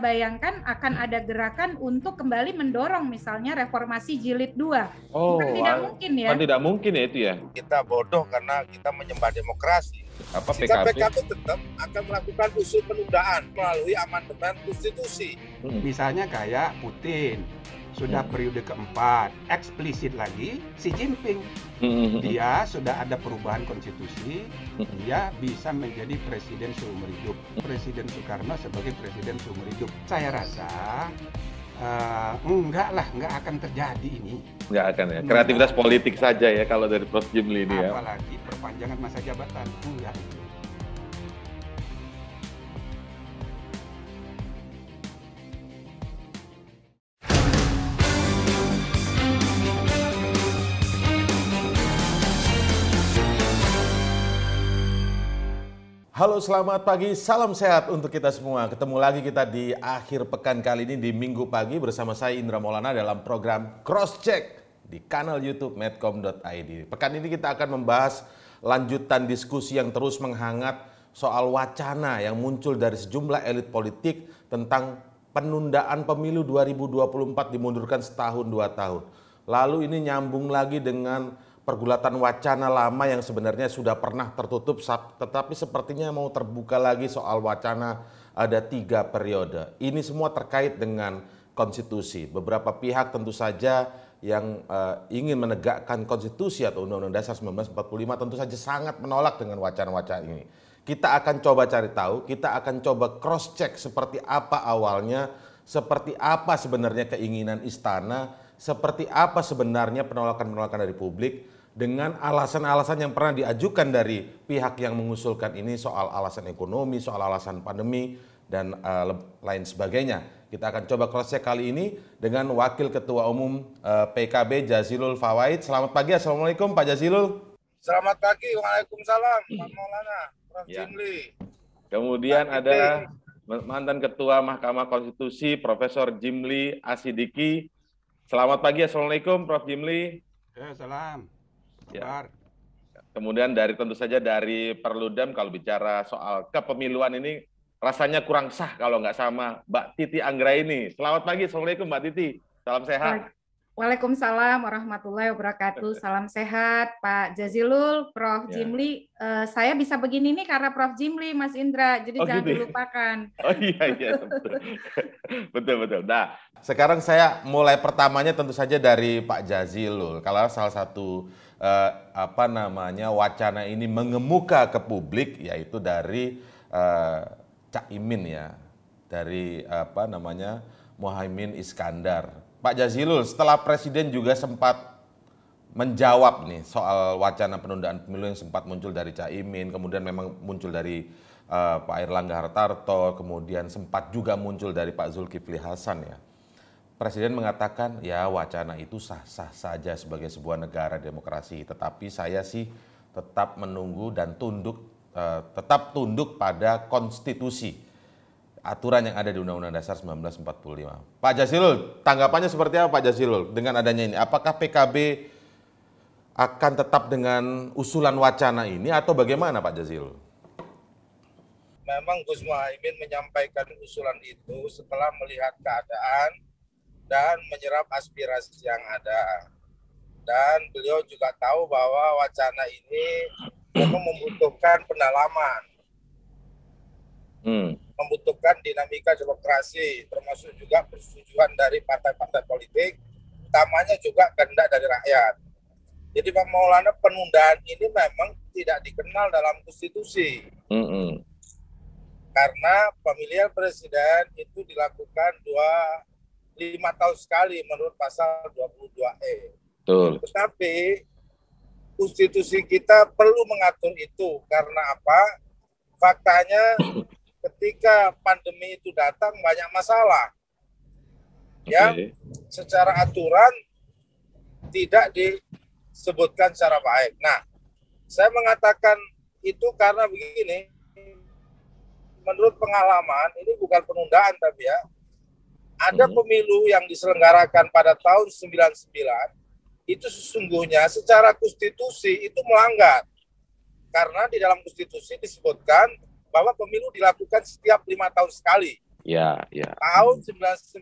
bayangkan akan ada gerakan untuk kembali mendorong misalnya reformasi jilid 2. Oh, kan tidak mungkin ya. Kan tidak mungkin ya itu ya. Kita bodoh karena kita menyembah demokrasi. Apa Jika PKB? PKB tetap akan melakukan usul penundaan melalui amandemen konstitusi. Hmm. Misalnya kayak Putin sudah hmm. periode keempat. Eksplisit lagi si Jinping. Hmm. Dia sudah ada perubahan konstitusi, hmm. dia bisa menjadi presiden seumur hidup. Presiden Soekarno sebagai presiden seumur hidup. Saya rasa uh, enggak lah, enggak akan terjadi ini. Enggak akan ya. Kreativitas enggak. politik saja ya kalau dari Prof Jimli ini ya. Apalagi perpanjangan masa jabatan. Enggak. Halo selamat pagi, salam sehat untuk kita semua. Ketemu lagi kita di akhir pekan kali ini di Minggu pagi bersama saya Indra Maulana dalam program Cross Check di kanal YouTube medcom.id. Pekan ini kita akan membahas lanjutan diskusi yang terus menghangat soal wacana yang muncul dari sejumlah elit politik tentang penundaan pemilu 2024 dimundurkan setahun dua tahun. Lalu ini nyambung lagi dengan pergulatan wacana lama yang sebenarnya sudah pernah tertutup, tetapi sepertinya mau terbuka lagi soal wacana ada tiga periode. Ini semua terkait dengan konstitusi. Beberapa pihak tentu saja yang uh, ingin menegakkan konstitusi atau Undang-Undang Dasar 1945 tentu saja sangat menolak dengan wacana-wacana ini. Kita akan coba cari tahu, kita akan coba cross check seperti apa awalnya, seperti apa sebenarnya keinginan istana, seperti apa sebenarnya penolakan-penolakan dari publik dengan alasan-alasan yang pernah diajukan dari pihak yang mengusulkan ini soal alasan ekonomi, soal alasan pandemi dan uh, lain sebagainya. Kita akan coba cross check kali ini dengan Wakil Ketua Umum uh, eh, PKB Jazilul Fawaid. Selamat pagi, assalamualaikum Pak Jazilul. Selamat pagi, waalaikumsalam, Pak Maulana, Prof. Ya. Jimli. Kemudian Pak ada mantan Ketua Mahkamah Konstitusi Profesor Jimli Asidiki. Selamat pagi, assalamualaikum Prof. Jimli. Ya, salam. Ya. Kemudian dari tentu saja dari Perludem kalau bicara soal kepemiluan ini rasanya kurang sah kalau nggak sama Mbak Titi Anggra ini. Selamat pagi, Assalamualaikum Mbak Titi. Salam sehat. Waalaikumsalam warahmatullahi wabarakatuh. Salam sehat Pak Jazilul, Prof. Ya. Jimli. Uh, saya bisa begini nih karena Prof. Jimli, Mas Indra. Jadi oh, jangan gitu. dilupakan. Ya? Oh iya, iya. Betul. betul, betul. Nah, sekarang saya mulai pertamanya tentu saja dari Pak Jazilul. Kalau salah satu eh, apa namanya wacana ini mengemuka ke publik yaitu dari eh, Cak Imin ya, dari apa namanya Mohaimin Iskandar. Pak Jazilul, setelah Presiden juga sempat menjawab nih soal wacana penundaan pemilu yang sempat muncul dari Cak Imin, kemudian memang muncul dari uh, Pak Erlangga Hartarto, kemudian sempat juga muncul dari Pak Zulkifli Hasan ya. Presiden mengatakan ya wacana itu sah-sah saja sebagai sebuah negara demokrasi, tetapi saya sih tetap menunggu dan tunduk uh, tetap tunduk pada konstitusi aturan yang ada di Undang-Undang Dasar 1945. Pak Jazilul tanggapannya seperti apa Pak Jazilul dengan adanya ini? Apakah PKB akan tetap dengan usulan wacana ini atau bagaimana Pak Jazilul? Memang Gus Muhaimin menyampaikan usulan itu setelah melihat keadaan dan menyerap aspirasi yang ada. Dan beliau juga tahu bahwa wacana ini memang membutuhkan pendalaman, hmm. membutuhkan dinamika demokrasi, termasuk juga persetujuan dari partai-partai politik, utamanya juga kehendak dari rakyat. Jadi Pak Maulana penundaan ini memang tidak dikenal dalam konstitusi. -hmm. Karena pemilihan presiden itu dilakukan dua lima tahun sekali menurut pasal 22E. Betul. Tetapi konstitusi kita perlu mengatur itu karena apa? Faktanya ketika pandemi itu datang banyak masalah. Okay. Ya, secara aturan tidak disebutkan secara baik. Nah, saya mengatakan itu karena begini, menurut pengalaman ini bukan penundaan tapi ya, ada hmm. pemilu yang diselenggarakan pada tahun 99 itu sesungguhnya secara konstitusi itu melanggar karena di dalam konstitusi disebutkan bahwa pemilu dilakukan setiap lima tahun sekali. Ya, ya. Tahun 99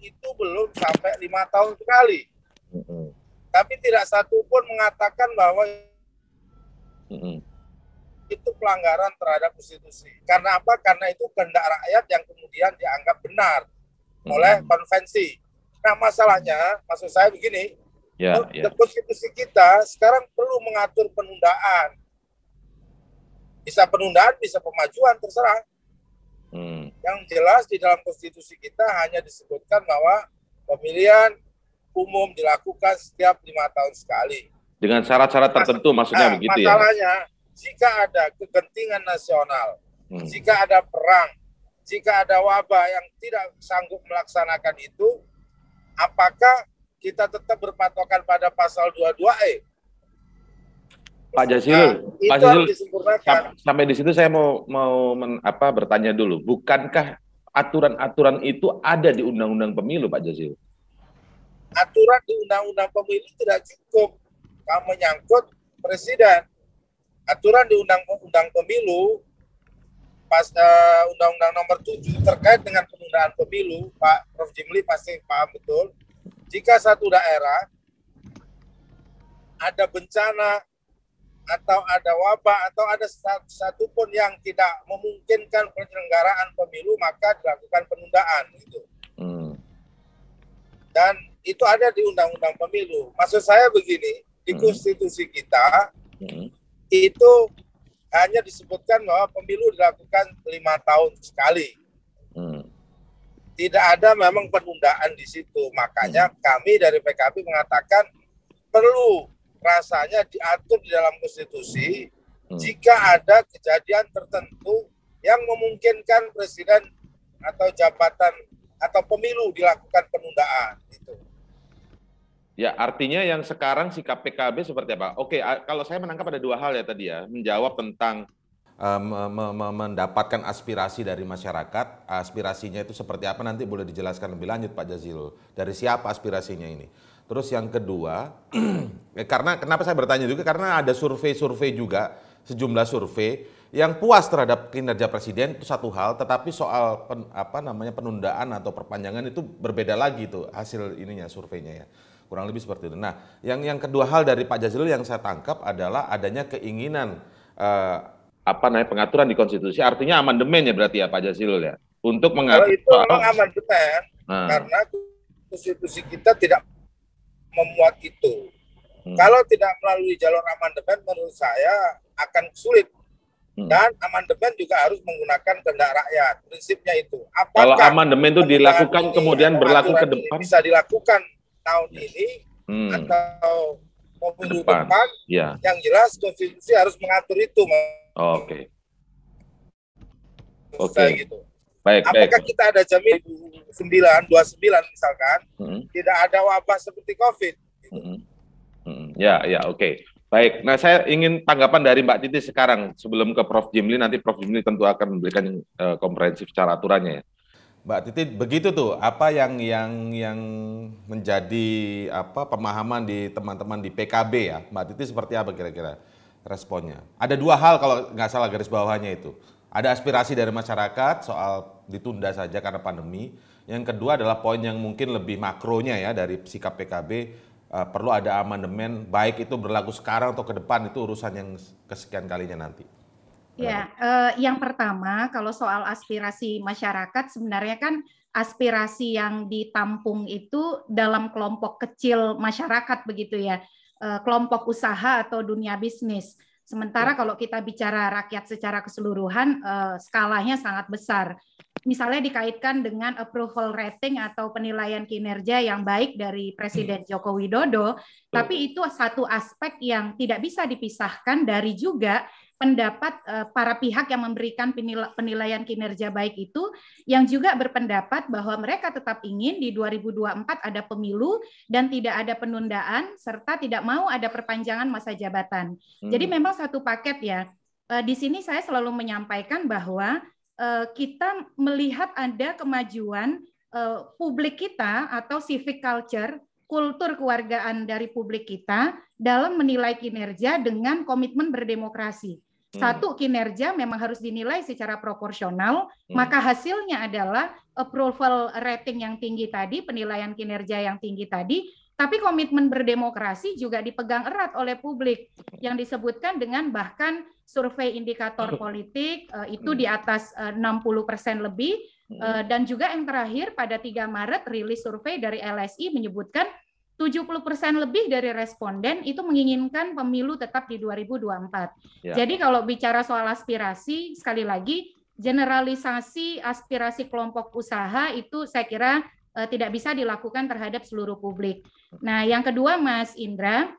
itu belum sampai lima tahun sekali. Mm -hmm. Tapi tidak satu pun mengatakan bahwa mm -hmm. itu pelanggaran terhadap konstitusi. Karena apa? Karena itu kehendak rakyat yang kemudian dianggap benar Hmm. oleh konvensi. Nah masalahnya, maksud saya begini, yeah, yeah. Ya. konstitusi kita sekarang perlu mengatur penundaan. Bisa penundaan, bisa pemajuan, terserah. Hmm. Yang jelas di dalam konstitusi kita hanya disebutkan bahwa pemilihan umum dilakukan setiap lima tahun sekali. Dengan syarat-syarat tertentu Mas maksudnya nah, begitu masalahnya, ya? Masalahnya, jika ada kegentingan nasional, hmm. jika ada perang, jika ada wabah yang tidak sanggup melaksanakan itu, apakah kita tetap berpatokan pada pasal 22E? Pak Jazil, Pak Jazil sampai di situ saya mau mau men, apa bertanya dulu. Bukankah aturan-aturan itu ada di Undang-Undang Pemilu, Pak Jazil? Aturan di Undang-Undang Pemilu tidak cukup kalau menyangkut presiden. Aturan di Undang-Undang Pemilu pas uh, Undang-Undang Nomor 7 terkait dengan penundaan pemilu, Pak Prof. Jimli pasti paham betul. Jika satu daerah ada bencana atau ada wabah atau ada satu pun yang tidak memungkinkan penyelenggaraan pemilu maka dilakukan penundaan itu Hmm. Dan itu ada di Undang-Undang Pemilu. Maksud saya begini, di hmm. konstitusi kita hmm. itu hanya disebutkan bahwa pemilu dilakukan lima tahun sekali. Hmm. Tidak ada memang penundaan di situ. Makanya hmm. kami dari PKB mengatakan perlu rasanya diatur di dalam konstitusi hmm. jika ada kejadian tertentu yang memungkinkan presiden atau jabatan atau pemilu dilakukan penundaan itu. Ya, artinya yang sekarang sikap PKB seperti apa? Oke, kalau saya menangkap ada dua hal ya tadi ya, menjawab tentang e, mendapatkan aspirasi dari masyarakat, aspirasinya itu seperti apa nanti boleh dijelaskan lebih lanjut Pak Jazilul. Dari siapa aspirasinya ini? Terus yang kedua, eh, karena kenapa saya bertanya juga karena ada survei-survei juga, sejumlah survei yang puas terhadap kinerja presiden itu satu hal, tetapi soal pen, apa namanya penundaan atau perpanjangan itu berbeda lagi tuh hasil ininya surveinya ya. Kurang lebih seperti itu. Nah, yang yang kedua hal dari Pak Jazilul yang saya tangkap adalah adanya keinginan uh, apa namanya pengaturan di konstitusi artinya amandemen ya berarti ya Pak Jazilul ya untuk mengatur kalau itu memang amandemen hmm. karena konstitusi kita tidak memuat itu. Hmm. Kalau tidak melalui jalur amandemen menurut saya akan sulit hmm. dan amandemen juga harus menggunakan kehendak rakyat. Prinsipnya itu. Apakah Kalau amandemen itu dilakukan kemudian berlaku ke depan bisa dilakukan tahun ya. ini hmm. atau mau minggu depan, depan ya. yang jelas konstitusi harus mengatur itu oke oke okay. okay. gitu baik apakah baik. kita ada jamin 29 misalkan hmm. tidak ada wabah seperti covid hmm. Hmm. ya ya oke okay. Baik, nah saya ingin tanggapan dari Mbak Titi sekarang sebelum ke Prof. Jimli, nanti Prof. Jimli tentu akan memberikan uh, komprehensif cara aturannya ya. Mbak Titi begitu tuh apa yang yang yang menjadi apa pemahaman di teman-teman di PKB ya Mbak Titi seperti apa kira-kira responnya ada dua hal kalau nggak salah garis bawahnya itu ada aspirasi dari masyarakat soal ditunda saja karena pandemi yang kedua adalah poin yang mungkin lebih makronya ya dari sikap PKB uh, eh, perlu ada amandemen baik itu berlaku sekarang atau ke depan itu urusan yang kesekian kalinya nanti Ya, eh, yang pertama kalau soal aspirasi masyarakat sebenarnya kan aspirasi yang ditampung itu dalam kelompok kecil masyarakat begitu ya, eh, kelompok usaha atau dunia bisnis. Sementara ya. kalau kita bicara rakyat secara keseluruhan eh, skalanya sangat besar. Misalnya dikaitkan dengan approval rating atau penilaian kinerja yang baik dari Presiden hmm. Joko Widodo, tapi itu satu aspek yang tidak bisa dipisahkan dari juga pendapat eh, para pihak yang memberikan penilaian kinerja baik itu yang juga berpendapat bahwa mereka tetap ingin di 2024 ada pemilu dan tidak ada penundaan serta tidak mau ada perpanjangan masa jabatan. Hmm. Jadi memang satu paket ya. Eh, di sini saya selalu menyampaikan bahwa eh, kita melihat ada kemajuan publik kita atau civic culture kultur keluargaan dari publik kita dalam menilai kinerja dengan komitmen berdemokrasi. Hmm. Satu kinerja memang harus dinilai secara proporsional, hmm. maka hasilnya adalah approval rating yang tinggi tadi, penilaian kinerja yang tinggi tadi, tapi komitmen berdemokrasi juga dipegang erat oleh publik yang disebutkan dengan bahkan survei indikator hmm. politik eh, itu hmm. di atas uh, persen lebih eh, dan juga yang terakhir pada 3 Maret rilis survei dari LSI menyebutkan 70% lebih dari responden itu menginginkan pemilu tetap di 2024. Ya. Jadi kalau bicara soal aspirasi, sekali lagi generalisasi aspirasi kelompok usaha itu saya kira eh, tidak bisa dilakukan terhadap seluruh publik. Nah, yang kedua Mas Indra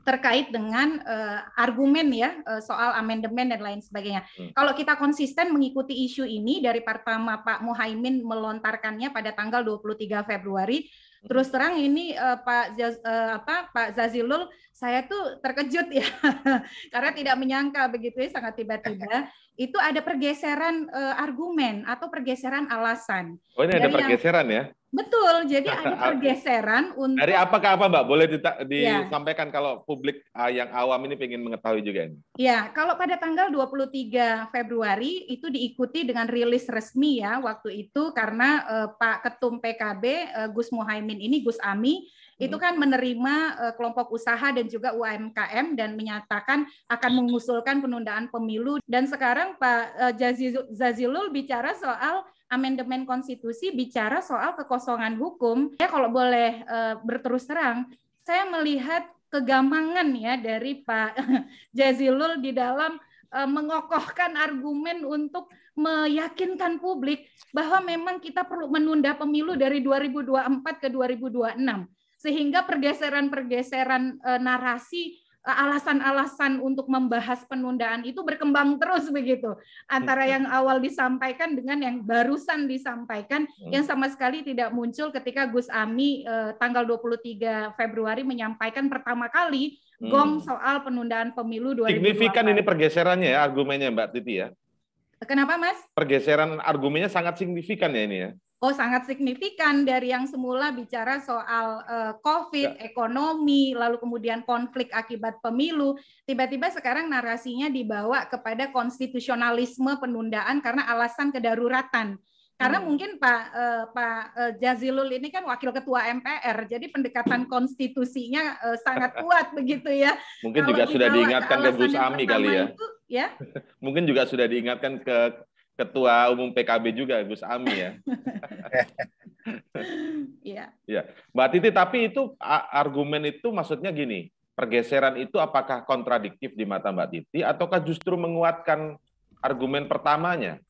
terkait dengan uh, argumen ya uh, soal amandemen dan lain sebagainya. Hmm. Kalau kita konsisten mengikuti isu ini dari pertama Pak Muhaimin melontarkannya pada tanggal 23 Februari Terus terang ini uh, Pak Jaz, uh, eh, apa Pak Zazilul saya tuh terkejut ya karena tidak menyangka begitu ya sangat tiba-tiba itu ada pergeseran uh, argumen atau pergeseran alasan. Oh ini Dari ada pergeseran yang, ya? Betul, jadi ada pergeseran untuk dari apa ke apa, Mbak? Boleh ya. disampaikan ya. kalau publik yang awam ini ingin mengetahui juga ini. Ya, kalau pada tanggal 23 Februari itu diikuti dengan rilis resmi ya waktu itu karena uh, Pak Ketum PKB uh, Gus Muhaimin ini Gus Ami hmm. itu kan menerima eh, kelompok usaha dan juga UMKM dan menyatakan akan mengusulkan penundaan pemilu dan sekarang Pak eh, Jazilul Zazilul bicara soal amandemen konstitusi bicara soal kekosongan hukum. Ya kalau boleh eh, berterus terang, saya melihat kegamangan ya dari Pak Jazilul di dalam Eh, mengokohkan argumen untuk meyakinkan publik bahwa memang kita perlu menunda pemilu dari 2024 ke 2026 sehingga pergeseran-pergeseran eh, narasi eh, alasan-alasan untuk membahas penundaan itu berkembang terus begitu antara yang awal disampaikan dengan yang barusan disampaikan mm. yang sama sekali tidak muncul ketika Gus Ami tanggal 23 Februari menyampaikan pertama kali Hmm. gong soal penundaan pemilu 2020. Signifikan ini pergeserannya ya argumennya Mbak Titi ya. Kenapa Mas? Pergeseran argumennya sangat signifikan ya ini ya. Oh, sangat signifikan dari yang semula bicara soal uh, COVID, ya. ekonomi, lalu kemudian konflik akibat pemilu. Tiba-tiba sekarang narasinya dibawa kepada konstitusionalisme penundaan karena alasan kedaruratan. Karena hmm. mungkin Pak uh, Pak eh, Jazilul ini kan wakil ketua MPR, jadi pendekatan konstitusinya uh, sangat kuat begitu ya. Mungkin Kalau juga sudah diingatkan ke Gus Ami kali ya. Itu, ya. mungkin juga sudah diingatkan ke ketua umum PKB juga Gus Ami ya. Iya. ya. Mbak Titi, tapi itu argumen itu maksudnya gini, pergeseran itu apakah kontradiktif di mata Mbak Titi ataukah justru menguatkan argumen pertamanya?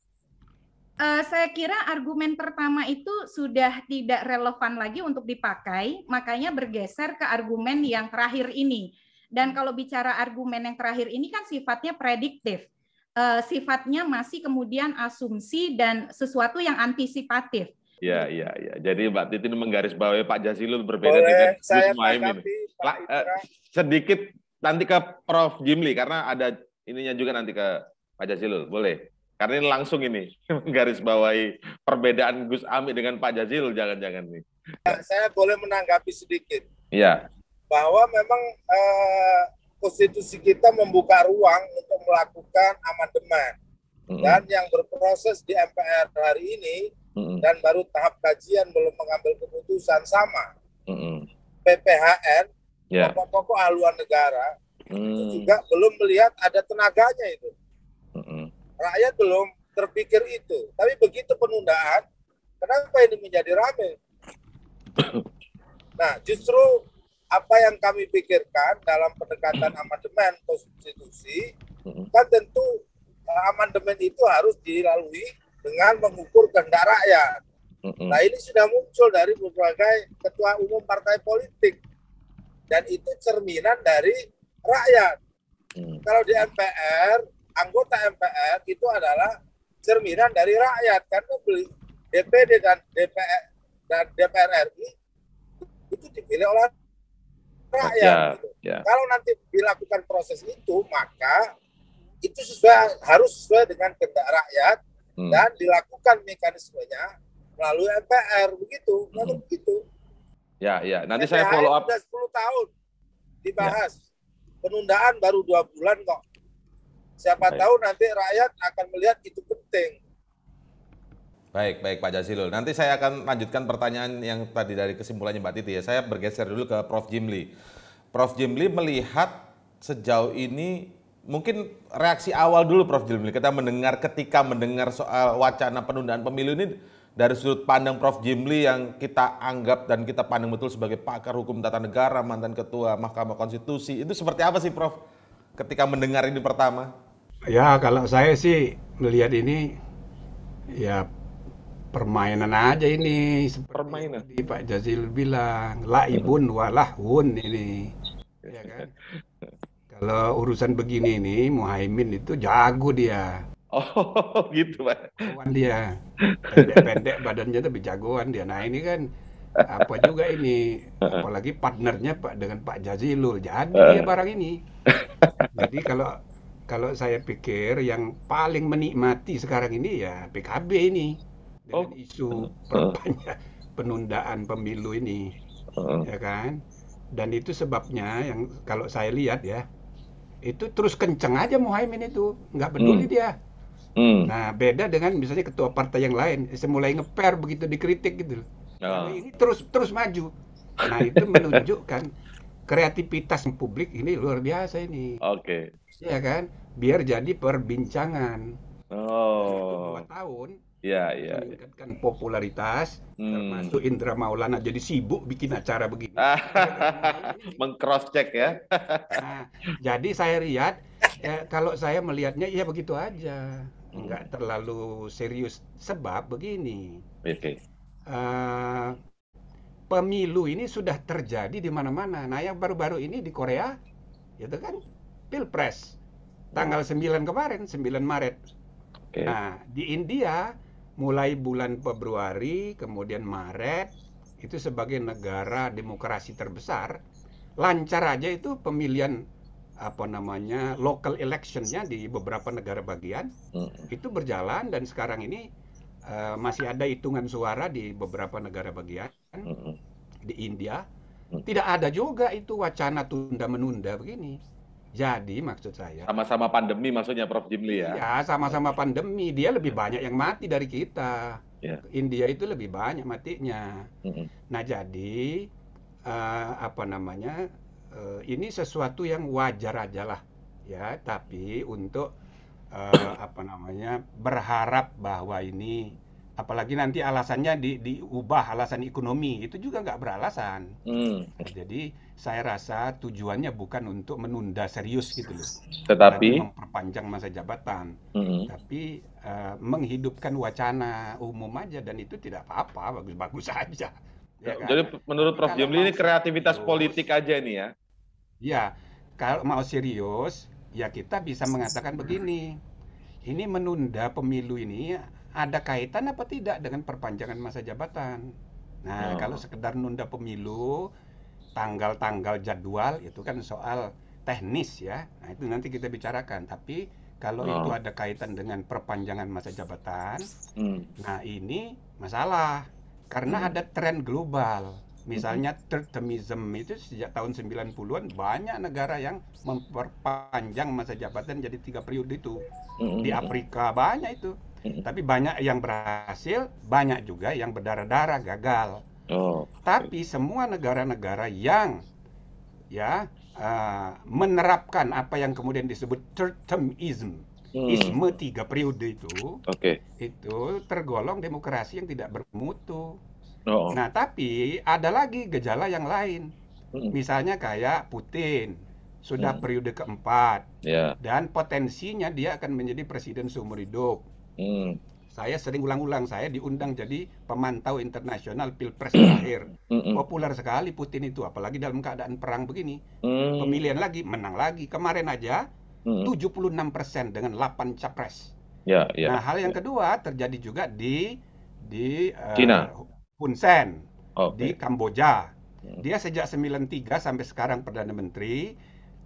Uh, saya kira argumen pertama itu sudah tidak relevan lagi untuk dipakai, makanya bergeser ke argumen yang terakhir ini. Dan hmm. kalau bicara argumen yang terakhir ini kan sifatnya prediktif, uh, sifatnya masih kemudian asumsi dan sesuatu yang antisipatif. Ya, ya, ya. Jadi Mbak Titin menggarisbawahi Pak Jasilu berbeda Boleh, dengan Gus Muhaimin. Uh, eh, sedikit nanti ke Prof Jimli karena ada ininya juga nanti ke Pak Jazilul. Boleh. Karena ini langsung ini garis bawahi perbedaan Gus Ami dengan Pak Jazil jangan-jangan nih. Ya, saya boleh menanggapi sedikit. Iya. Bahwa memang eh, konstitusi kita membuka ruang untuk melakukan amandemen. Mm-hmm. Dan yang berproses di MPR hari ini mm-hmm. dan baru tahap kajian belum mengambil keputusan sama. Mm-hmm. PPHN, yeah. pokok-pokok haluan negara, mm. itu juga belum melihat ada tenaganya itu. Rakyat belum terpikir itu. Tapi begitu penundaan, kenapa ini menjadi ramai? Nah, justru apa yang kami pikirkan dalam pendekatan amandemen konstitusi, mm-hmm. kan tentu eh, amandemen itu harus dilalui dengan mengukur kehendak rakyat. Mm-hmm. Nah, ini sudah muncul dari berbagai ketua umum partai politik dan itu cerminan dari rakyat. Mm. Kalau di MPR anggota MPR itu adalah cerminan dari rakyat karena beli DPD dan DPR dan DPR RI itu dipilih oleh rakyat. Gitu. ya. Kalau nanti dilakukan proses itu maka itu sesuai harus sesuai dengan kehendak rakyat hmm. dan dilakukan mekanismenya melalui MPR begitu, hmm. begitu. Ya, ya. Nanti MPR saya follow up. Sudah 10 tahun dibahas. Ya. Penundaan baru dua bulan kok. Siapa baik. tahu nanti rakyat akan melihat itu penting. Baik, baik Pak Jasilul. Nanti saya akan lanjutkan pertanyaan yang tadi dari kesimpulannya Mbak Titi ya. Saya bergeser dulu ke Prof. Jimli. Prof. Jimli melihat sejauh ini mungkin reaksi awal dulu Prof. Jimli kita mendengar ketika mendengar soal wacana penundaan pemilu ini dari sudut pandang Prof. Jimli yang kita anggap dan kita pandang betul sebagai pakar hukum tata negara, mantan ketua Mahkamah Konstitusi. Itu seperti apa sih Prof ketika mendengar ini pertama? ya kalau saya sih melihat ini ya permainan aja ini permainan di Pak Jazil bilang laibun walahun ini ya kan kalau urusan begini ini Muhaimin itu jago dia oh gitu Pak jagoan dia pendek-pendek badannya tapi jagoan dia nah ini kan apa juga ini apalagi partnernya Pak dengan Pak Jazilul jadi dia barang ini jadi kalau kalau saya pikir yang paling menikmati sekarang ini ya PKB ini dengan oh. isu eh. perpanjang penundaan pemilu ini, uh. ya kan? Dan itu sebabnya yang kalau saya lihat ya itu terus kenceng aja Muhaimin itu nggak peduli hmm. dia. Hmm. Nah beda dengan misalnya ketua partai yang lain semulai ngeper begitu dikritik gitu. Oh. ini terus terus maju. Nah itu menunjukkan kreativitas publik ini luar biasa ini. Oke. Okay. Iya kan? Biar jadi perbincangan. Oh. Dua tahun. Iya, ya, iya, iya. Meningkatkan popularitas, hmm. termasuk Indra Maulana jadi sibuk bikin acara begini. Ah, Mengcross check ya. nah, jadi saya lihat ya, kalau saya melihatnya ya begitu aja, hmm. nggak terlalu serius. Sebab begini. Okay. Uh, eh, pemilu ini sudah terjadi di mana-mana. Nah, yang baru-baru ini di Korea, itu kan Pilpres. Tanggal 9 kemarin, 9 Maret. Okay. Nah, di India mulai bulan Februari, kemudian Maret, itu sebagai negara demokrasi terbesar, lancar aja itu pemilihan apa namanya local electionnya di beberapa negara bagian hmm. itu berjalan dan sekarang ini uh, masih ada hitungan suara di beberapa negara bagian kan? Hmm. Di India mm. tidak ada juga itu wacana tunda menunda begini. Jadi maksud saya sama-sama pandemi maksudnya Prof Jimli ya? Ya sama-sama pandemi dia lebih banyak yang mati dari kita. Yeah. India itu lebih banyak matinya. Mm-hmm. Nah jadi uh, apa namanya uh, ini sesuatu yang wajar aja lah ya. Tapi untuk uh, apa namanya berharap bahwa ini apalagi nanti alasannya di, diubah alasan ekonomi itu juga nggak beralasan. Hmm. jadi saya rasa tujuannya bukan untuk menunda serius gitu loh, tetapi memperpanjang masa jabatan, hmm. tapi uh, menghidupkan wacana umum aja dan itu tidak apa-apa, bagus-bagus aja. Ya, kan? Jadi menurut Prof. Jumli ini kreativitas serius, politik aja nih ya? Ya, kalau mau serius ya kita bisa mengatakan begini, ini menunda pemilu ini ada kaitan apa tidak dengan perpanjangan masa jabatan. Nah, oh. kalau sekedar nunda pemilu, tanggal-tanggal jadwal itu kan soal teknis ya. Nah, itu nanti kita bicarakan. Tapi kalau oh. itu ada kaitan dengan perpanjangan masa jabatan, hmm. nah ini masalah karena hmm. ada tren global. Misalnya hmm. termism itu sejak tahun 90-an banyak negara yang memperpanjang masa jabatan jadi tiga periode itu. Hmm, hmm, Di Afrika banyak itu tapi banyak yang berhasil, banyak juga yang berdarah-darah gagal. Oh. Tapi semua negara-negara yang ya uh, menerapkan apa yang kemudian disebut third termism, hmm. isme tiga periode itu, okay. itu tergolong demokrasi yang tidak bermutu. Oh. Nah, tapi ada lagi gejala yang lain, hmm. misalnya kayak Putin sudah hmm. periode keempat yeah. dan potensinya dia akan menjadi presiden seumur hidup. Hmm. Saya sering ulang-ulang, saya diundang jadi pemantau internasional pilpres hmm. terakhir. Populer sekali Putin itu, apalagi dalam keadaan perang begini. Hmm. Pemilihan lagi, menang lagi. Kemarin aja 76 hmm. dengan 8 capres. Ya, ya. nah, hal yang ya. kedua terjadi juga di di uh, Hun Sen okay. di Kamboja. Dia sejak 93 sampai sekarang perdana menteri,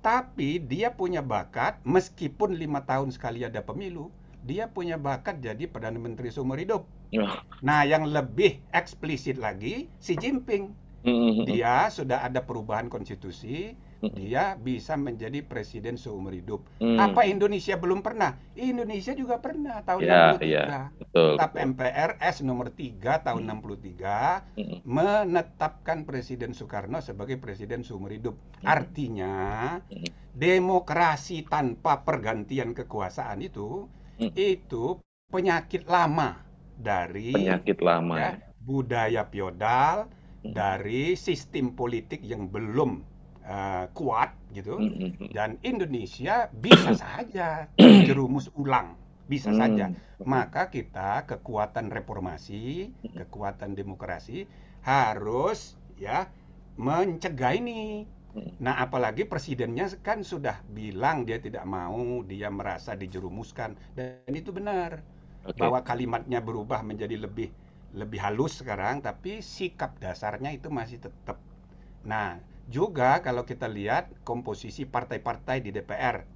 tapi dia punya bakat meskipun lima tahun sekali ada pemilu, dia punya bakat jadi Perdana Menteri seumur hidup. Ya. Nah, yang lebih eksplisit lagi, Xi Jinping. Mm-hmm. Dia sudah ada perubahan konstitusi, mm-hmm. dia bisa menjadi presiden seumur hidup. Mm. Apa Indonesia belum pernah? Indonesia juga pernah tahun ya, 63. Ya, betul, Tap MPRS nomor 3 tahun 63 mm. mm-hmm. menetapkan Presiden Soekarno sebagai presiden seumur hidup. Mm. Artinya, demokrasi tanpa pergantian kekuasaan itu itu penyakit lama dari penyakit lama ya, ya. budaya feodal hmm. dari sistem politik yang belum uh, kuat gitu hmm. dan Indonesia bisa saja jerumus ulang bisa hmm. saja maka kita kekuatan reformasi kekuatan demokrasi harus ya mencegah ini Nah, apalagi presidennya kan sudah bilang dia tidak mau, dia merasa dijerumuskan dan itu benar. Okay. Bahwa kalimatnya berubah menjadi lebih lebih halus sekarang tapi sikap dasarnya itu masih tetap. Nah, juga kalau kita lihat komposisi partai-partai di DPR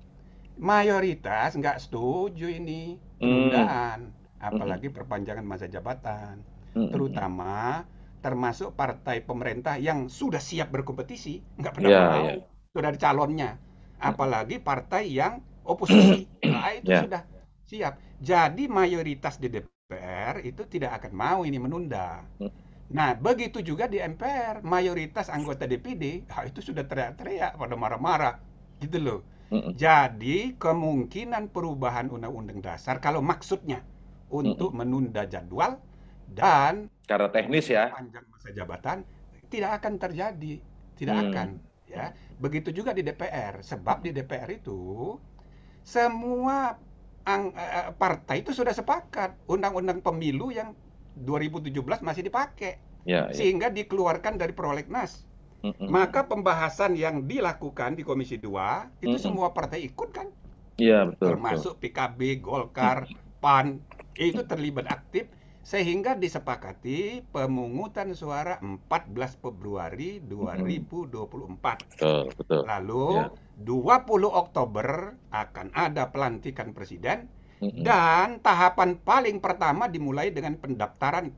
mayoritas nggak setuju ini mm. penundaan, mm. apalagi perpanjangan masa jabatan, mm. terutama termasuk partai pemerintah yang sudah siap berkompetisi, nggak pernah yeah, mau, yeah. sudah ada calonnya. Hmm. Apalagi partai yang oposisi, hmm. nah, itu yeah. sudah siap. Jadi mayoritas di DPR itu tidak akan mau ini menunda. Hmm. Nah, begitu juga di MPR, mayoritas anggota DPD nah, itu sudah teriak-teriak pada marah-marah, gitu loh. Jadi kemungkinan perubahan undang-undang dasar kalau maksudnya untuk menunda jadwal dan karena teknis ya. Panjang masa jabatan tidak akan terjadi, tidak hmm. akan ya. Begitu juga di DPR, sebab di DPR itu semua ang, eh, eh, partai itu sudah sepakat undang-undang pemilu yang 2017 masih dipakai. Ya, ya, sehingga dikeluarkan dari prolegnas. Mm -mm. Maka pembahasan yang dilakukan di Komisi 2 itu mm -mm. semua partai ikut kan? Iya, betul. Termasuk betul. PKB, Golkar, PAN itu terlibat aktif sehingga disepakati pemungutan suara 14 Februari 2024. Betul, betul. Lalu ya. 20 Oktober akan ada pelantikan presiden mm -hmm. dan tahapan paling pertama dimulai dengan pendaftaran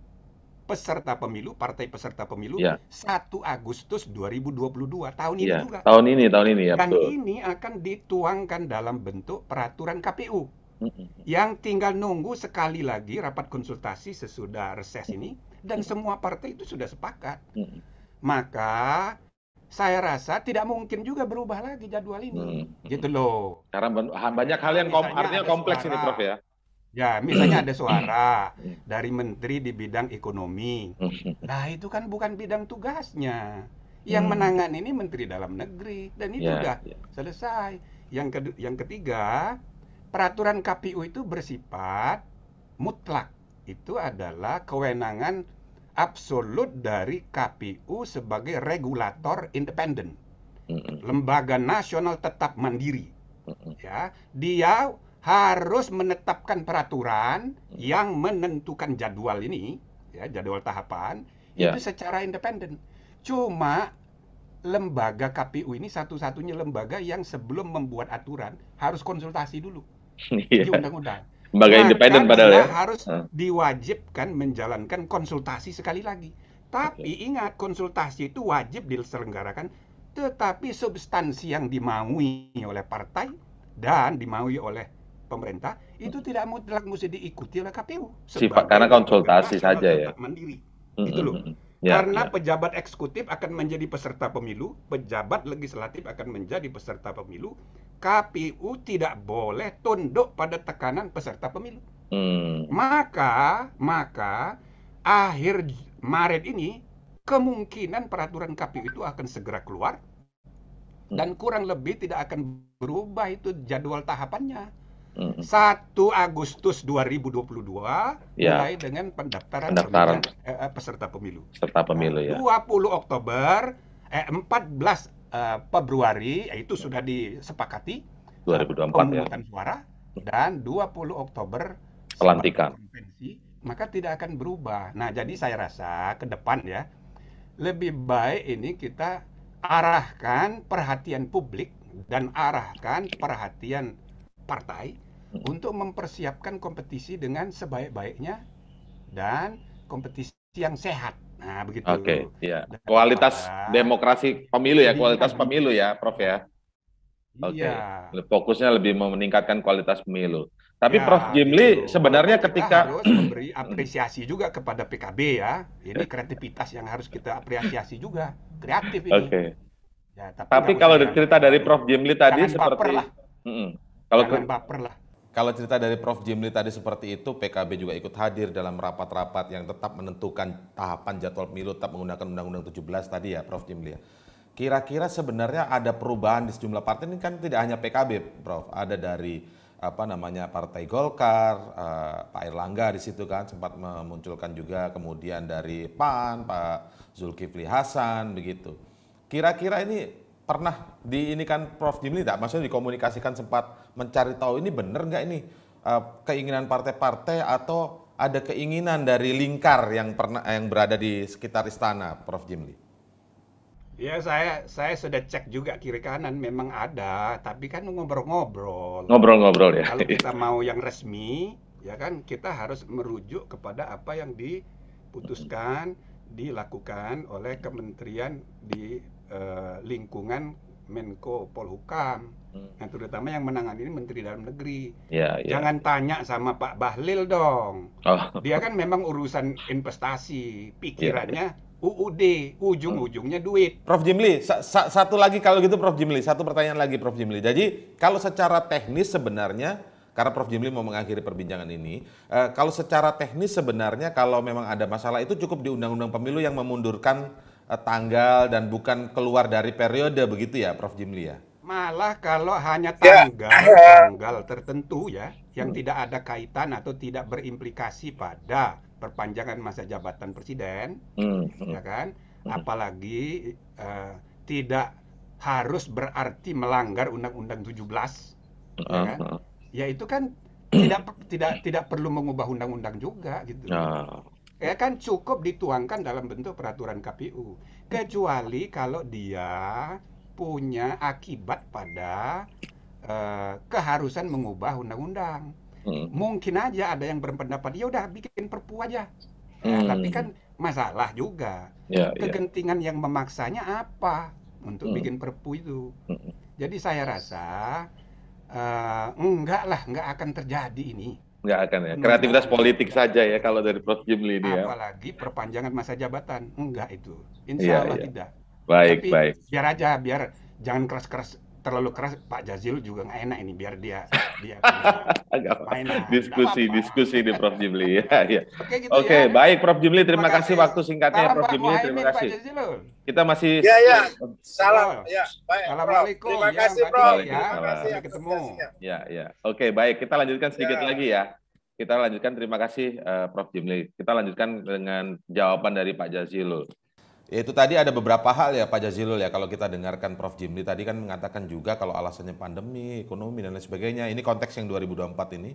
peserta pemilu, partai peserta pemilu ya. 1 Agustus 2022 tahun ya, ini juga. Tahun ini, tahun ini ya. Dan betul. ini akan dituangkan dalam bentuk peraturan KPU yang tinggal nunggu sekali lagi rapat konsultasi sesudah reses ini dan semua partai itu sudah sepakat. Maka saya rasa tidak mungkin juga berubah lagi jadwal ini. Gitu loh. Karena banyak hal yang artinya kompleks ini Prof ya. Ya, misalnya ada suara dari menteri di bidang ekonomi. Nah, itu kan bukan bidang tugasnya. Yang menangan ini menteri dalam negeri dan itu sudah ya, yeah, yeah. selesai. Yang ke yang ketiga, peraturan KPU itu bersifat mutlak. Itu adalah kewenangan absolut dari KPU sebagai regulator independen. Lembaga nasional tetap mandiri. Ya, dia harus menetapkan peraturan yang menentukan jadwal ini, ya, jadwal tahapan yeah. itu secara independen. Cuma lembaga KPU ini satu-satunya lembaga yang sebelum membuat aturan harus konsultasi dulu. Iya. undang-undang. Lembaga independen padahal ya. harus ah. diwajibkan menjalankan konsultasi sekali lagi. Tapi okay. ingat konsultasi itu wajib diselenggarakan tetapi substansi yang dimaui oleh partai dan dimaui oleh pemerintah itu hmm. tidak mutlak mesti diikuti oleh KPU. Sifat karena konsultasi saja ya. Mandiri. Mm-hmm. Itu loh. Hmm, hmm, ya, karena ya. pejabat eksekutif akan menjadi peserta pemilu, pejabat legislatif akan menjadi peserta pemilu, KPU tidak boleh tunduk pada tekanan peserta pemilu. Hmm. Maka, maka akhir Maret ini kemungkinan peraturan KPU itu akan segera keluar hmm. dan kurang lebih tidak akan berubah itu jadwal tahapannya. Hmm. 1 Agustus 2022 ya. mulai dengan pendaftaran, pendaftaran. Pemilu, eh, eh, peserta pemilu. Peserta pemilu ya. 20 Oktober eh 14 Eh, Februari itu ya. sudah disepakati 2024 pemungutan ya. suara dan 20 Oktober pelantikan konvensi maka tidak akan berubah. Nah, jadi saya rasa ke depan ya lebih baik ini kita arahkan perhatian publik dan arahkan perhatian partai hmm. untuk mempersiapkan kompetisi dengan sebaik-baiknya dan kompetisi yang sehat Nah, begitu. Oke, okay, ya. Kualitas apa? demokrasi pemilu ya, iya, kualitas iya. pemilu ya, Prof ya. Iya. Oke. Okay. Iya. Fokusnya lebih meningkatkan kualitas pemilu. Tapi ya, Prof Jimli gitu. sebenarnya ketika harus memberi apresiasi juga kepada PKB ya. Ini kreativitas yang harus kita apresiasi juga. Kreatif ini. Oke. Okay. Ya, tapi tapi kalau cerita dari Prof Jimli tadi seperti lah. Mm -mm. Kalau baper lah. Kalau cerita dari Prof. Jimli tadi seperti itu, PKB juga ikut hadir dalam rapat-rapat yang tetap menentukan tahapan jadwal pemilu tetap menggunakan Undang-Undang 17 tadi ya, Prof. Jimli. Ya. Kira-kira sebenarnya ada perubahan di sejumlah partai ini kan tidak hanya PKB, Prof. Ada dari apa namanya Partai Golkar, eh, Pak Erlangga di situ kan sempat memunculkan juga kemudian dari PAN, Pak Zulkifli Hasan begitu. Kira-kira ini pernah di ini kan Prof Jimli tak? Maksudnya dikomunikasikan sempat mencari tahu ini benar nggak ini eh, keinginan partai-partai atau ada keinginan dari lingkar yang pernah yang berada di sekitar istana, Prof Jimli? Ya saya saya sudah cek juga kiri kanan memang ada, tapi kan ngobrol-ngobrol. Ngobrol-ngobrol ya. Kalau kita mau yang resmi, ya kan kita harus merujuk kepada apa yang diputuskan, dilakukan oleh kementerian di eh, lingkungan Menko Polhukam hmm. yang terutama yang menangani ini Menteri Dalam Negeri yeah, yeah. jangan tanya sama Pak Bahlil dong oh. dia kan memang urusan investasi pikirannya yeah, yeah. UUD, ujung-ujungnya duit. Prof. Jimli, sa sa satu lagi kalau gitu Prof. Jimli, satu pertanyaan lagi Prof. Jimli. Jadi kalau secara teknis sebenarnya, karena Prof. Jimli mau mengakhiri perbincangan ini, eh, kalau secara teknis sebenarnya kalau memang ada masalah itu cukup di Undang-Undang Pemilu yang memundurkan Eh, tanggal dan bukan keluar dari periode begitu ya Prof Jimli ya? Malah kalau hanya ya. tanggal ya. tanggal tertentu ya yang hmm. tidak ada kaitan atau tidak berimplikasi pada perpanjangan masa jabatan presiden, hmm. hmm. ya kan? Hmm. Apalagi uh, tidak harus berarti melanggar undang-undang 17, uh, ya ah, kan? Uh. Ya itu kan tidak tidak tidak perlu mengubah undang-undang juga gitu. Uh ya kan cukup dituangkan dalam bentuk peraturan KPU kecuali kalau dia punya akibat pada uh, keharusan mengubah undang-undang hmm. mungkin aja ada yang berpendapat ya udah bikin perpu aja nah, hmm. tapi kan masalah juga yeah, ya. kegentingan yeah. yang memaksanya apa untuk hmm. bikin perpu itu hmm. jadi saya rasa uh, enggak lah enggak akan terjadi ini Nggak akan ya. Kreativitas Nggak. politik saja ya kalau dari Prof. Jimli ini ya. Apalagi perpanjangan masa jabatan. Enggak itu. Insya ya, Allah ya. tidak. Baik, Tapi baik. biar aja, biar jangan keras-keras terlalu keras Pak Jazil juga nggak enak ini biar dia dia main diskusi apa diskusi di Prof Jimli ya, ya. oke gitu okay, ya. baik Prof Jimli terima, terima kasih. waktu singkatnya Prof Jimli terima kasih kita masih ya ya salam ya baik Assalamualaikum terima ya, kasih Prof ya, terima kasih ketemu ya ya oke okay, baik kita lanjutkan sedikit ya. lagi ya kita lanjutkan terima kasih uh, Prof Jimli kita lanjutkan dengan jawaban dari Pak Jazilul itu tadi ada beberapa hal ya Pak Jazilul ya kalau kita dengarkan Prof Jimli tadi kan mengatakan juga kalau alasannya pandemi, ekonomi dan lain sebagainya. Ini konteks yang 2024 ini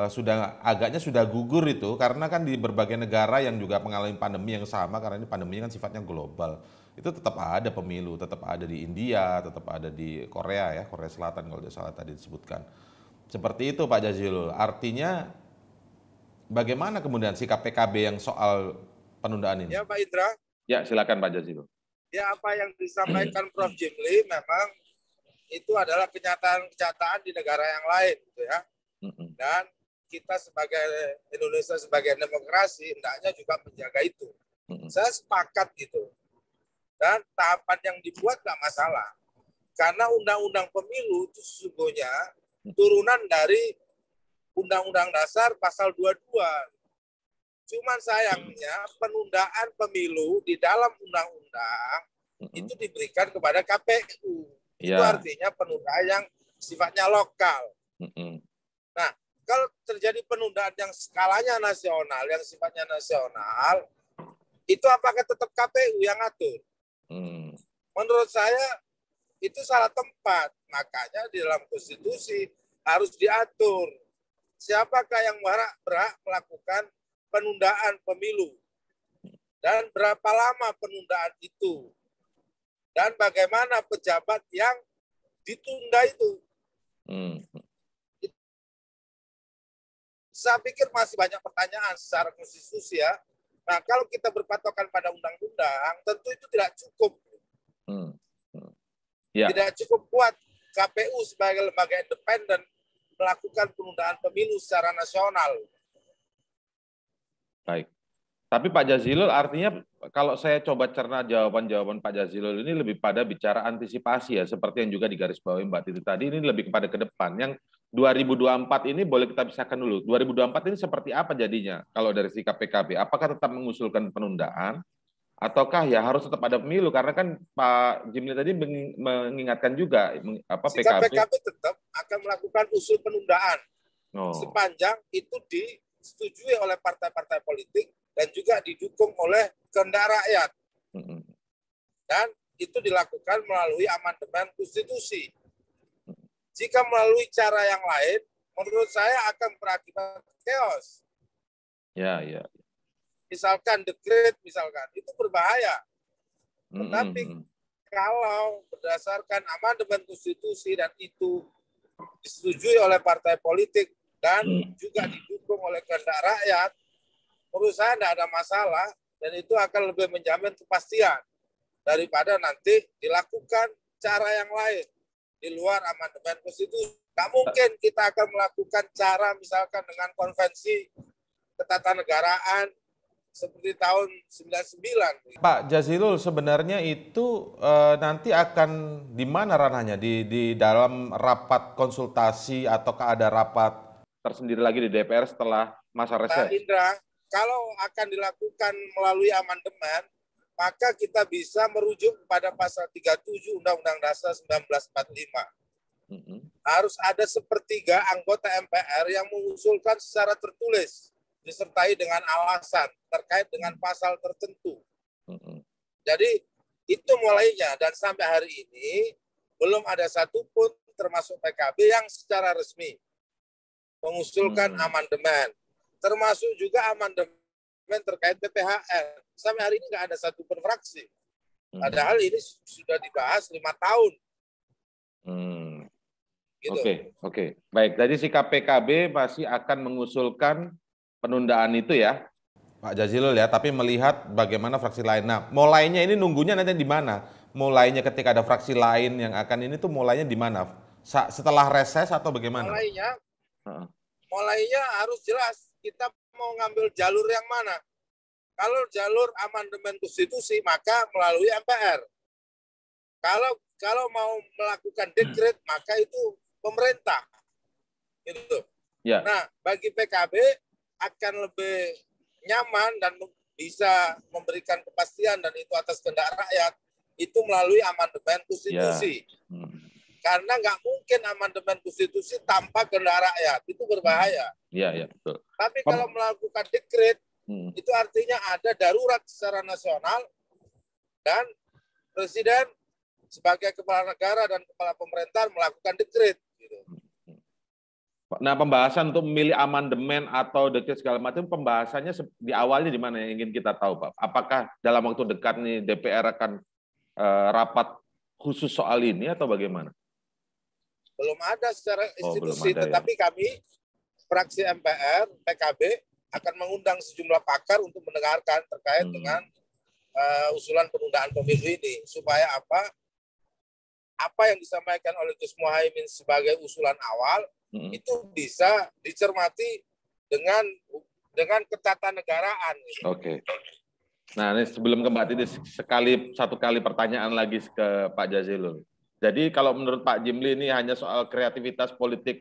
uh, sudah agaknya sudah gugur itu karena kan di berbagai negara yang juga mengalami pandemi yang sama karena ini pandemi kan sifatnya global. Itu tetap ada pemilu, tetap ada di India, tetap ada di Korea ya, Korea Selatan kalau tidak salah tadi disebutkan. Seperti itu Pak Jazilul. Artinya bagaimana kemudian sikap PKB yang soal penundaan ini? Ya Pak Indra, Ya, silakan Pak Jazilul. Ya, apa yang disampaikan hmm. Prof. Jimli memang itu adalah kenyataan-kenyataan di negara yang lain, gitu ya. Hmm. Dan kita sebagai Indonesia sebagai demokrasi hendaknya juga menjaga itu. Hmm. Saya sepakat gitu. Dan tahapan yang dibuat nggak masalah. Karena undang-undang pemilu itu sesungguhnya turunan dari Undang-Undang Dasar Pasal 22 Cuman sayangnya penundaan pemilu di dalam undang-undang mm-hmm. itu diberikan kepada KPU. Yeah. Itu iya. artinya penundaan yang sifatnya lokal. Mm-hmm. Nah, kalau terjadi penundaan yang skalanya nasional, yang sifatnya nasional, itu apakah tetap KPU yang atur Mm. Menurut saya itu salah tempat. Makanya di dalam konstitusi harus diatur siapakah yang berhak melakukan penundaan pemilu dan berapa lama penundaan itu dan bagaimana pejabat yang ditunda itu. Hmm. Saya pikir masih banyak pertanyaan secara konstitusi ya. Nah kalau kita berpatokan pada undang-undang, tentu itu tidak cukup. Hmm. hmm. Ya. Tidak cukup kuat KPU sebagai lembaga independen melakukan penundaan pemilu secara nasional. Baik. Tapi Pak Jazilul artinya kalau saya coba cerna jawaban-jawaban Pak Jazilul ini lebih pada bicara antisipasi ya, seperti yang juga digarisbawahi Mbak Titi tadi, ini lebih kepada ke depan. Yang 2024 ini boleh kita pisahkan dulu. 2024 ini seperti apa jadinya kalau dari sikap PKB? Apakah tetap mengusulkan penundaan? Ataukah ya harus tetap ada pemilu? Karena kan Pak Jimli tadi mengingatkan juga apa sikap PKB. PKB tetap akan melakukan usul penundaan. Oh. Sepanjang itu di disetujui oleh partai-partai politik dan juga didukung oleh kehendak rakyat. Dan itu dilakukan melalui amandemen konstitusi. Jika melalui cara yang lain, menurut saya akan berakibat chaos. Ya, ya. Misalkan dekret, misalkan itu berbahaya. Tetapi mm -hmm. kalau berdasarkan amandemen konstitusi dan itu disetujui oleh partai politik dan iya. juga didukung oleh kehendak rakyat, perusahaan tidak ada masalah dan itu akan lebih menjamin kepastian daripada nanti dilakukan cara yang lain di luar amandemen konstitusi. Tidak mungkin kita akan melakukan cara misalkan dengan konvensi ketatanegaraan seperti tahun 99. Pak Jazilul sebenarnya itu e, nanti akan di mana ranahnya di di dalam rapat konsultasi ataukah ada rapat tersendiri lagi di DPR setelah masa reses? Nah, Indra, kalau akan dilakukan melalui amandemen, maka kita bisa merujuk pada pasal 37 Undang-Undang Dasar 1945. Mm -hmm. Harus ada sepertiga anggota MPR yang mengusulkan secara tertulis disertai dengan alasan terkait dengan pasal tertentu. Mm -hmm. Jadi itu mulainya dan sampai hari ini belum ada satupun termasuk PKB yang secara resmi mengusulkan hmm. amandemen, termasuk juga amandemen terkait PPHN. Sampai hari ini nggak ada satu pun fraksi. Hmm. Padahal ini sudah dibahas lima tahun. Hmm. Gitu. Oke, okay, oke. Okay. Baik, jadi si KPKB masih akan mengusulkan penundaan itu ya? Pak Jazilul ya, tapi melihat bagaimana fraksi lain. Nah, mulainya ini nunggunya nanti di mana? Mulainya ketika ada fraksi lain yang akan ini tuh mulainya di mana? Setelah reses atau bagaimana? Mulainya Mulainya harus jelas kita mau ngambil jalur yang mana. Kalau jalur amandemen konstitusi maka melalui MPR. Kalau kalau mau melakukan hmm. dekret hmm. maka itu pemerintah. itu Ya. Nah, bagi PKB akan lebih nyaman dan bisa memberikan kepastian dan itu atas kehendak rakyat itu melalui amandemen konstitusi. Ya. Hmm. Karena nggak mungkin amandemen konstitusi tanpa kehendak rakyat. Itu berbahaya. Iya, iya, betul. Tapi kalau melakukan dekret, hmm. itu artinya ada darurat secara nasional dan presiden sebagai kepala negara dan kepala pemerintah melakukan dekret. Gitu. Hmm. Nah, pembahasan untuk memilih amandemen atau dekret segala macam, pembahasannya di awalnya di mana yang ingin kita tahu, Pak? Apakah dalam waktu dekat nih DPR akan eh, rapat khusus soal ini atau bagaimana? belum ada secara oh, institusi, ada, ya. tetapi ya. kami fraksi MPR PKB akan mengundang sejumlah pakar untuk mendengarkan terkait hmm. dengan uh, usulan penundaan pemilu ini supaya apa apa yang disampaikan oleh Gus Muhaimin sebagai usulan awal hmm. itu bisa dicermati dengan dengan ketatanegaraan. Gitu. Oke. Okay. Nah, ini sebelum ke Mbak sekali satu kali pertanyaan lagi ke Pak Jazilul. Jadi kalau menurut Pak Jimli ini hanya soal kreativitas politik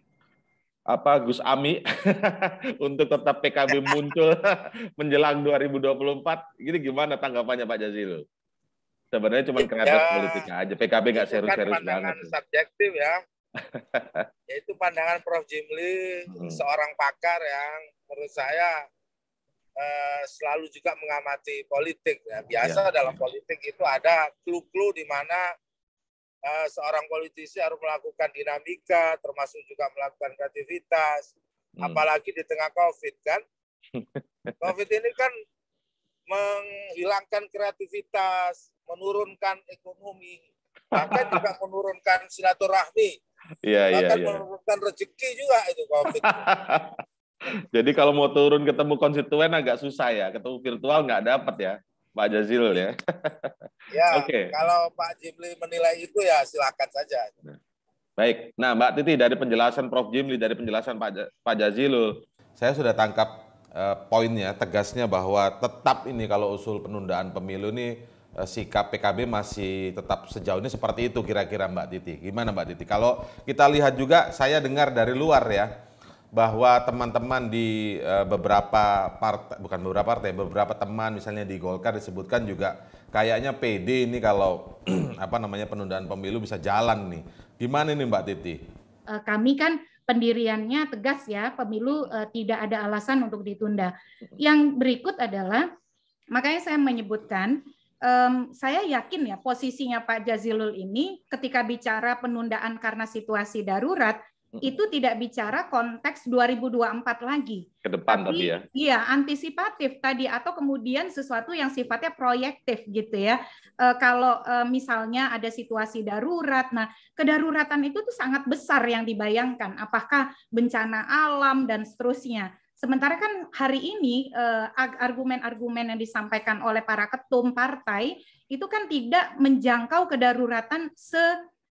apa Gus Ami untuk tetap PKB muncul menjelang 2024. Ini gimana tanggapannya Pak Jazil? Sebenarnya cuma kreativitas ya, politiknya aja. PKB nggak kan serius-serius kan banget. Subjektif ya. Yaitu pandangan Prof Jimli hmm. seorang pakar yang menurut saya eh, selalu juga mengamati politik. Ya. Hmm, Biasa ya, dalam iya. politik itu ada clue-clue di mana Eh, seorang politisi harus melakukan dinamika, termasuk juga melakukan kreativitas, hmm. apalagi di tengah COVID kan. COVID ini kan menghilangkan kreativitas, menurunkan ekonomi, bahkan juga menurunkan silaturahmi, yeah, iya, bahkan yeah, yeah. menurunkan rezeki juga itu COVID. Jadi kalau mau turun ketemu konstituen agak susah ya, ketemu virtual nggak dapat ya. Pak Jazil ya. ya, okay. kalau Pak Jimli menilai itu ya silakan saja. Nah, baik. Nah, Mbak Titi dari penjelasan Prof Jimli dari penjelasan Pak Pak Jazilul, saya sudah tangkap uh, poinnya tegasnya bahwa tetap ini kalau usul penundaan pemilu ini eh, sikap PKB masih tetap sejauh ini seperti itu kira-kira Mbak Titi. Gimana Mbak Titi? Kalau kita lihat juga saya dengar dari luar ya bahwa teman-teman di eh, beberapa partai bukan beberapa partai beberapa teman misalnya di Golkar disebutkan juga kayaknya PD ini kalau apa namanya penundaan pemilu bisa jalan nih gimana nih Mbak Titi? Eh, kami kan pendiriannya tegas ya pemilu uh, tidak ada alasan untuk ditunda. Yang berikut adalah makanya saya menyebutkan um, saya yakin ya posisinya Pak Jazilul ini ketika bicara penundaan karena situasi darurat itu tidak bicara konteks 2024 lagi. Ke depan tapi, tapi ya. Iya, antisipatif tadi atau kemudian sesuatu yang sifatnya proyektif gitu ya. E, kalau e, misalnya ada situasi darurat, nah kedaruratan itu tuh sangat besar yang dibayangkan. Apakah bencana alam dan seterusnya. Sementara kan hari ini e, argumen-argumen yang disampaikan oleh para ketum partai itu kan tidak menjangkau kedaruratan se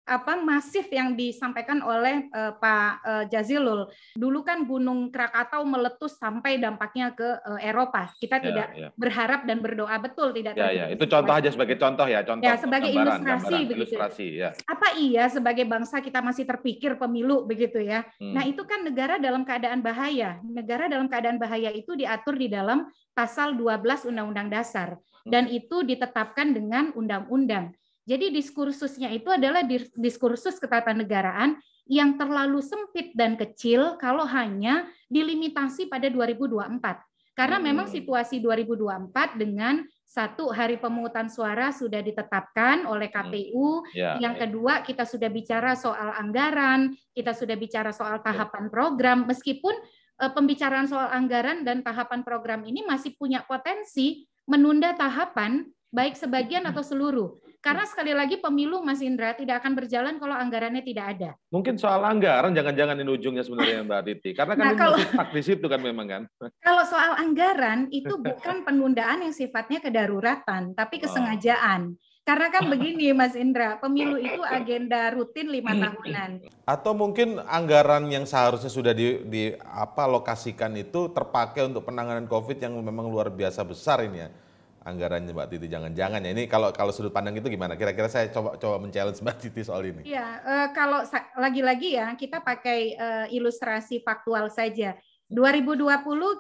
apa masif yang disampaikan oleh uh, Pak uh, Jazilul. Dulu kan Gunung Krakatau meletus sampai dampaknya ke uh, Eropa. Kita ya, tidak ya. berharap dan berdoa betul tidak. Ya, ya. Itu contoh aja sebagai contoh ya, contoh. Ya, sebagai gambaran, ilustrasi gambaran, begitu. Ya. Ilustrasi, ya. Apa iya sebagai bangsa kita masih terpikir pemilu begitu ya. Hmm. Nah, itu kan negara dalam keadaan bahaya. Negara dalam keadaan bahaya itu diatur di dalam pasal 12 Undang-Undang Dasar dan hmm. itu ditetapkan dengan undang-undang. Jadi diskursusnya itu adalah diskursus ketatanegaraan yang terlalu sempit dan kecil kalau hanya dilimitasi pada 2024. Karena hmm. memang situasi 2024 dengan satu hari pemungutan suara sudah ditetapkan oleh hmm. KPU, ya, yang ya. kedua kita sudah bicara soal anggaran, kita sudah bicara soal ya. tahapan ya. program meskipun eh, pembicaraan soal anggaran dan tahapan program ini masih punya potensi menunda tahapan baik sebagian hmm. atau seluruh. Karena sekali lagi pemilu Mas Indra tidak akan berjalan kalau anggarannya tidak ada. Mungkin soal anggaran jangan-jangan ini ujungnya sebenarnya Mbak Titi. Karena kan nah, kalau, masih di situ kan memang kan. Kalau soal anggaran itu bukan penundaan yang sifatnya kedaruratan, tapi oh. kesengajaan. Karena kan begini Mas Indra, pemilu itu agenda rutin lima hmm. tahunan. Atau mungkin anggaran yang seharusnya sudah di, di apa lokasikan itu terpakai untuk penanganan COVID yang memang luar biasa besar ini ya anggarannya Mbak Titi jangan-jangan ya. Ini kalau kalau sudut pandang itu gimana? Kira-kira saya coba coba men-challenge Mbak Titi soal ini. Ya, kalau lagi-lagi ya kita pakai eh, ilustrasi faktual saja. 2020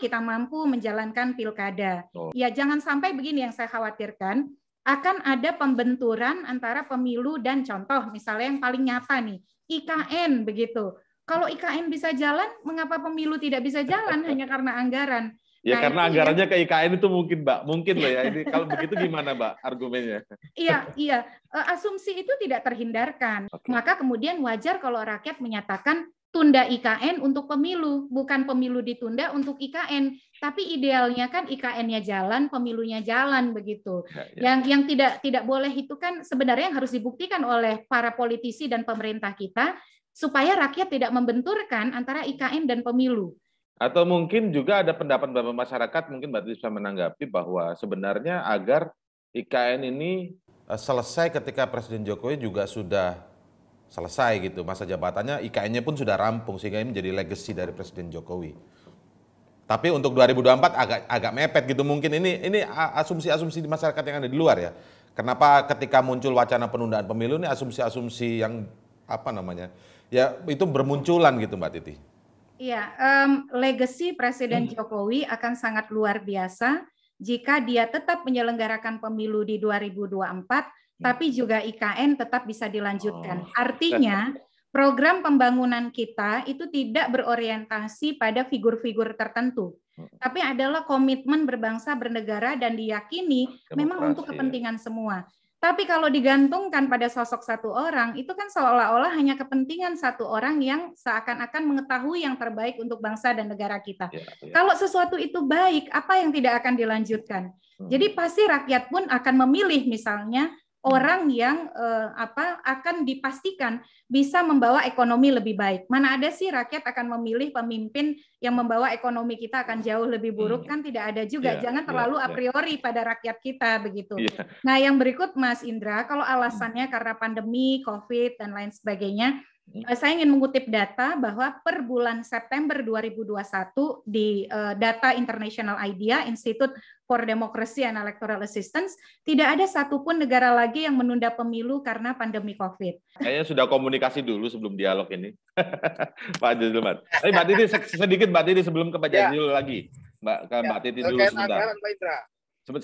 kita mampu menjalankan pilkada. Oh. Ya jangan sampai begini yang saya khawatirkan akan ada pembenturan antara pemilu dan contoh misalnya yang paling nyata nih IKN begitu. Kalau IKN bisa jalan, mengapa pemilu tidak bisa jalan hanya karena anggaran? Ya nah, karena anggarannya ya. ke IKN itu mungkin, Mbak. Mungkin loh ya. Ini kalau begitu gimana, Mbak, argumennya? Iya, iya. Eh, asumsi itu tidak terhindarkan. Okay. Maka kemudian wajar kalau rakyat menyatakan tunda IKN untuk pemilu, bukan pemilu ditunda untuk IKN. Tapi idealnya kan IKN-nya jalan, pemilunya jalan begitu. Ya, ya. Yang yang tidak tidak boleh itu kan sebenarnya yang harus dibuktikan oleh para politisi dan pemerintah kita supaya rakyat tidak membenturkan antara IKN dan pemilu. Atau mungkin juga ada pendapat beberapa masyarakat, mungkin Mbak bisa menanggapi bahwa sebenarnya agar IKN ini eh, selesai ketika Presiden Jokowi juga sudah selesai gitu masa jabatannya IKN-nya pun sudah rampung sehingga ini menjadi legacy dari Presiden Jokowi. Tapi untuk 2024 agak agak mepet gitu mungkin ini ini asumsi-asumsi di masyarakat yang ada di luar ya. Kenapa ketika muncul wacana penundaan pemilu ini asumsi-asumsi yang apa namanya? Ya itu bermunculan gitu Mbak Titi. Iya, um, legacy Presiden hmm. Jokowi akan sangat luar biasa jika dia tetap menyelenggarakan pemilu di 2024, hmm. tapi juga IKN tetap bisa dilanjutkan. Oh. Artinya, program pembangunan kita itu tidak berorientasi pada figur-figur tertentu, hmm. tapi adalah komitmen berbangsa, bernegara, dan diyakini Demokrasi, memang untuk ya. kepentingan ya. semua. Tapi kalau digantungkan pada sosok satu orang, itu kan seolah-olah hanya kepentingan satu orang yang seakan-akan mengetahui yang terbaik untuk bangsa dan negara kita. Ya, ya. Kalau sesuatu itu baik, apa yang tidak akan dilanjutkan? Hmm. Jadi pasti rakyat pun akan memilih misalnya Hmm. orang yang eh, apa akan dipastikan bisa membawa ekonomi lebih baik. Mana ada sih rakyat akan memilih pemimpin yang membawa ekonomi kita akan jauh lebih buruk hmm. kan tidak ada juga. Yeah, Jangan iya, terlalu yeah, a iya. priori yeah. pada rakyat kita begitu. Yeah. Nah, yang berikut Mas Indra, kalau hmm. alasannya karena pandemi, Covid dan lain sebagainya, Eh, saya ingin mengutip data bahwa per bulan September 2021 di eh, data International IDEA Institute for Democracy and Electoral Assistance tidak ada satupun negara lagi yang menunda pemilu karena pandemi COVID. Kayaknya sudah komunikasi dulu sebelum dialog ini, Pak Jazilmat. Tapi Mbak Titi sedikit Mbak Titi sebelum ke Pak Jazil ya. lagi, Mbak ke ya. Mbak Titi dulu Oke, sebentar.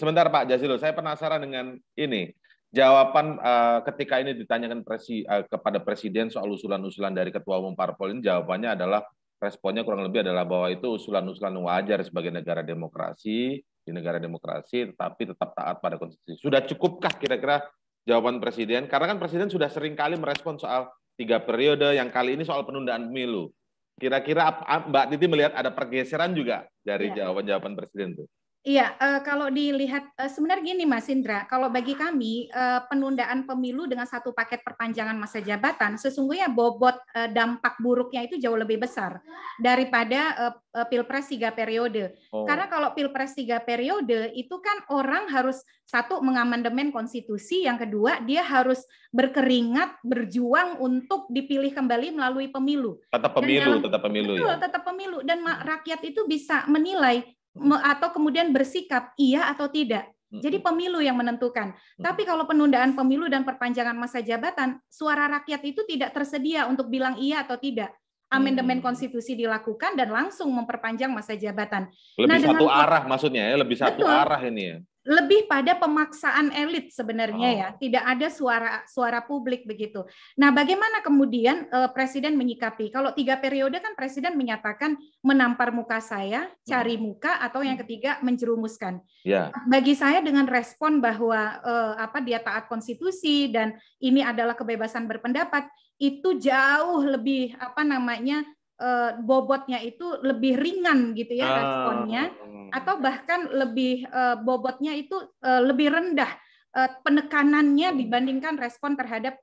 Sebentar Pak Jazil, saya penasaran dengan ini jawaban uh, ketika ini ditanyakan presi, uh, kepada presiden soal usulan-usulan dari ketua umum parpol ini jawabannya adalah responnya kurang lebih adalah bahwa itu usulan-usulan wajar sebagai negara demokrasi di negara demokrasi tetapi tetap taat pada konstitusi. Sudah cukupkah kira-kira jawaban presiden? Karena kan presiden sudah sering kali merespon soal tiga periode yang kali ini soal penundaan pemilu. Kira-kira Mbak Titi melihat ada pergeseran juga dari iya. jawaban-jawaban presiden tuh? Iya, uh, kalau dilihat uh, sebenarnya gini Mas Indra, kalau bagi kami uh, penundaan pemilu dengan satu paket perpanjangan masa jabatan sesungguhnya bobot uh, dampak buruknya itu jauh lebih besar daripada uh, pilpres tiga periode. Oh. Karena kalau pilpres tiga periode itu kan orang harus satu mengamandemen konstitusi, yang kedua dia harus berkeringat berjuang untuk dipilih kembali melalui pemilu. Tetap pemilu, dalam, tetap pemilu. Betul, ya. tetap pemilu dan hmm. rakyat itu bisa menilai Hmm. atau kemudian bersikap iya atau tidak. Hmm. Jadi pemilu yang menentukan. Hmm. Tapi kalau penundaan pemilu dan perpanjangan masa jabatan, suara rakyat itu tidak tersedia untuk bilang iya atau tidak. Amandemen hmm. konstitusi dilakukan dan langsung memperpanjang masa jabatan. Lebih nah, satu arah maksudnya ya, lebih satu betul, arah ini ya lebih pada pemaksaan elit sebenarnya ya. oh. ya, tidak ada suara suara publik begitu. Nah, bagaimana kemudian uh, presiden menyikapi? Kalau tiga periode kan presiden menyatakan menampar muka saya, cari hmm. muka, atau yang ketiga menjerumuskan. Yeah. Bagi saya dengan respon bahwa uh, apa dia taat konstitusi dan ini adalah kebebasan berpendapat itu jauh lebih apa namanya Eh, bobotnya itu lebih ringan gitu ya ah. responnya uh, atau bahkan lebih eh, bobotnya itu eh, lebih rendah penekanannya dibandingkan respon terhadap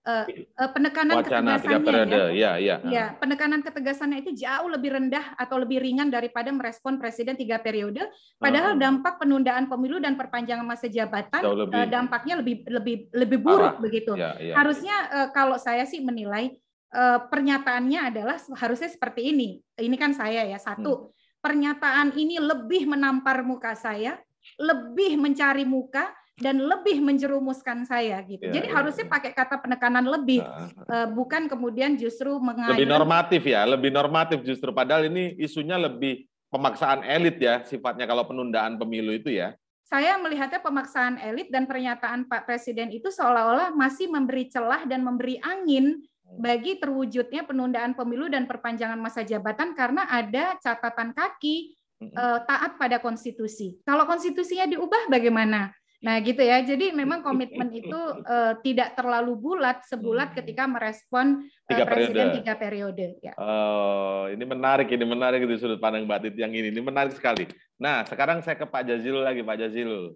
penekanan Wacana ketegasannya ya. Ya, ya. ya penekanan ketegasannya itu jauh lebih rendah atau lebih ringan daripada merespon presiden tiga periode padahal uh, dampak penundaan pemilu dan perpanjangan masa jabatan lebih, dampaknya lebih lebih lebih buruk arah. begitu ya, ya. harusnya kalau saya sih menilai Eh, pernyataannya adalah harusnya seperti ini. Ini kan saya ya satu. Hmm. Pernyataan ini lebih menampar muka saya, lebih mencari muka dan lebih menjerumuskan saya gitu. Ya, Jadi ya, harusnya ya. pakai kata penekanan lebih, nah, ah, ah. Eh, bukan kemudian justru mengalir. Lebih normatif ya, lebih normatif justru. Padahal ini isunya lebih pemaksaan elit ya sifatnya kalau penundaan pemilu itu ya saya melihatnya pemaksaan elit dan pernyataan Pak Presiden itu seolah-olah masih memberi celah dan memberi angin bagi terwujudnya penundaan pemilu dan perpanjangan masa jabatan karena ada catatan kaki eh, taat pada konstitusi. Kalau konstitusinya diubah bagaimana? Nah, gitu ya. Jadi memang komitmen itu uh, tidak terlalu bulat sebulat hmm. ketika merespon uh, tiga presiden tiga periode. Ya. Oh, ini menarik, ini menarik di sudut pandang Mbak Tit yang ini. Ini menarik sekali. Nah, sekarang saya ke Pak jazil lagi, Pak jazil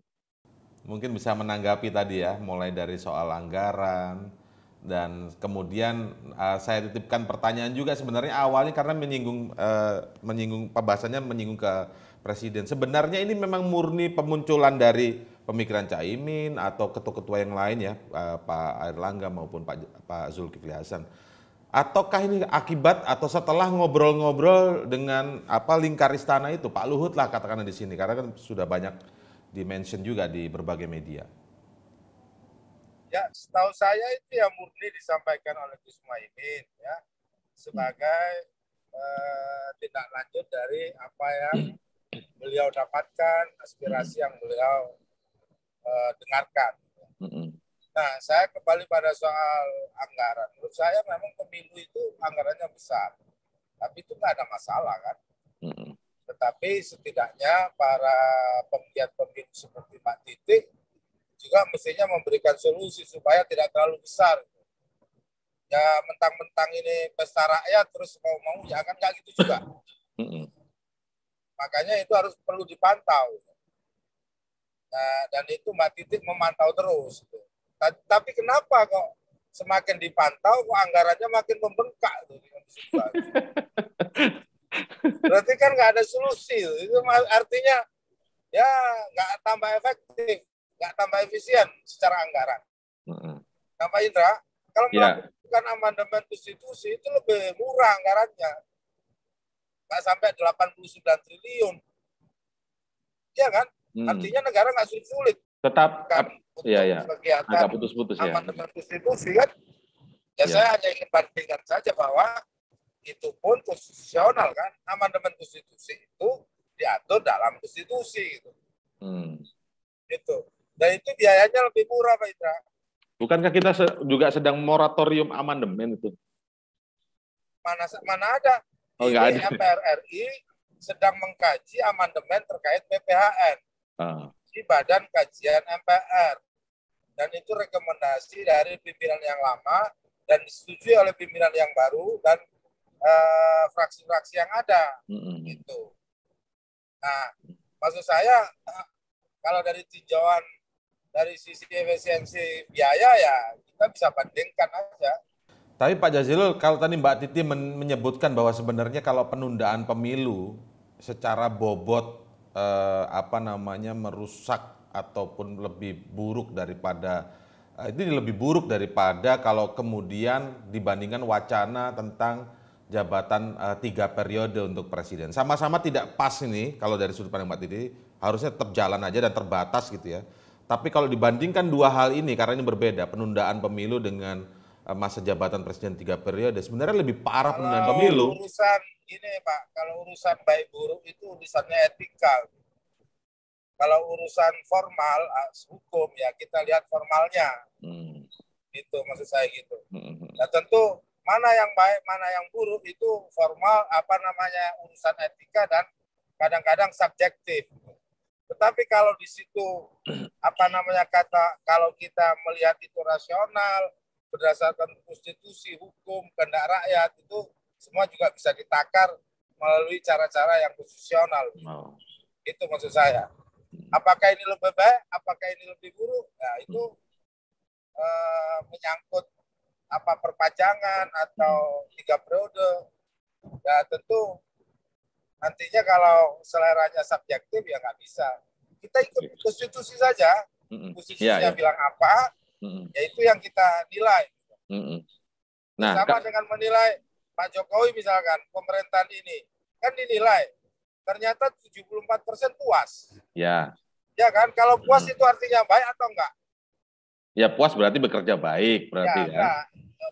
Mungkin bisa menanggapi tadi ya, mulai dari soal anggaran, dan kemudian uh, saya titipkan pertanyaan juga sebenarnya awalnya karena menyinggung uh, menyinggung pembahasannya menyinggung ke presiden. Sebenarnya ini memang murni pemunculan dari pemikiran Caimin atau ketua-ketua yang lain ya uh, Pak Erlangga maupun Pak Pak Zulkifli Hasan. Ataukah ini akibat atau setelah ngobrol-ngobrol dengan apa lingkar istana itu Pak Luhut lah katakanlah di sini karena kan sudah banyak dimention juga di berbagai media. Ya, setahu saya itu yang murni disampaikan oleh Gus Muhaimin ya sebagai eh, tindak lanjut dari apa yang beliau dapatkan, aspirasi yang beliau eh, dengarkan. Nah, saya kembali pada soal anggaran. Menurut saya memang pemilu itu anggarannya besar, tapi itu nggak ada masalah kan. Tetapi setidaknya para penggiat pemilu seperti Mbak Titik juga mestinya memberikan solusi supaya tidak terlalu besar. Ya mentang-mentang ini pesta rakyat terus mau mau ya kan nggak gitu juga. Makanya itu harus perlu dipantau. Nah, dan itu Mbak Titik memantau terus. Tapi kenapa kok semakin dipantau kok anggarannya makin membengkak Berarti kan nggak ada solusi. Itu artinya ya nggak tambah efektif nggak tambah efisien secara anggaran. Hmm. Tambah Indra, kalau yeah. melakukan amandemen konstitusi itu lebih murah anggarannya. Nggak sampai 89 triliun. Iya kan? Hmm. Artinya negara nggak sulit-sulit. Tetap, kan, ya, ya. agak putus-putus ya. Amandemen konstitusi kan. Ya, ya saya hanya ingin bandingkan saja bahwa itu pun konstitusional kan. Amandemen konstitusi itu diatur dalam konstitusi. Gitu. Hmm. Itu. Dan itu biayanya lebih murah, Pak Indra. Bukankah kita juga sedang moratorium amandemen itu? Mana mana ada. Oh, enggak ada. MPR RI sedang mengkaji amandemen terkait PPHN. Ah. Di Badan Kajian MPR. Dan itu rekomendasi dari pimpinan yang lama dan disetujui oleh pimpinan yang baru dan eh, fraksi-fraksi uh, yang ada. Mm -hmm. Gitu. Nah, maksud saya eh, kalau dari tinjauan dari sisi efisiensi biaya ya kita bisa bandingkan aja. Tapi Pak Jazilul, kalau tadi Mbak Titi menyebutkan bahwa sebenarnya kalau penundaan pemilu secara bobot eh, apa namanya merusak ataupun lebih buruk daripada eh, itu lebih buruk daripada kalau kemudian dibandingkan wacana tentang jabatan eh, tiga periode untuk presiden. Sama-sama tidak pas ini kalau dari sudut pandang Mbak Titi harusnya tetap jalan aja dan terbatas gitu ya. Tapi kalau dibandingkan dua hal ini karena ini berbeda penundaan pemilu dengan eh, masa jabatan presiden tiga periode sebenarnya lebih parah kalau penundaan pemilu. Urusan ini Pak, kalau urusan baik buruk itu urusannya etikal. Kalau urusan formal hukum ya kita lihat formalnya. Hmm. Itu maksud saya gitu. Hmm. Nah tentu mana yang baik, mana yang buruk itu formal apa namanya urusan etika dan kadang-kadang subjektif. Tetapi kalau di situ apa namanya kata kalau kita melihat itu rasional berdasarkan konstitusi, hukum, kehendak rakyat itu semua juga bisa ditakar melalui cara-cara yang konstitusional. Oh. Itu maksud saya. Apakah ini lebih baik? Apakah ini lebih buruk? ya itu eh, menyangkut apa perpanjangan atau tiga periode. Ya tentu Nantinya kalau seleranya subjektif ya nggak bisa. Kita ikut iya. konstitusi saja. Konstitusinya ya. bilang apa, mm ya itu yang kita nilai. mm Nah, sama dengan menilai Pak Jokowi misalkan pemerintahan ini kan dinilai ternyata 74 persen puas. Ya. Ya kan, kalau puas mm. itu artinya baik atau enggak? Ya puas berarti bekerja baik berarti ya. ya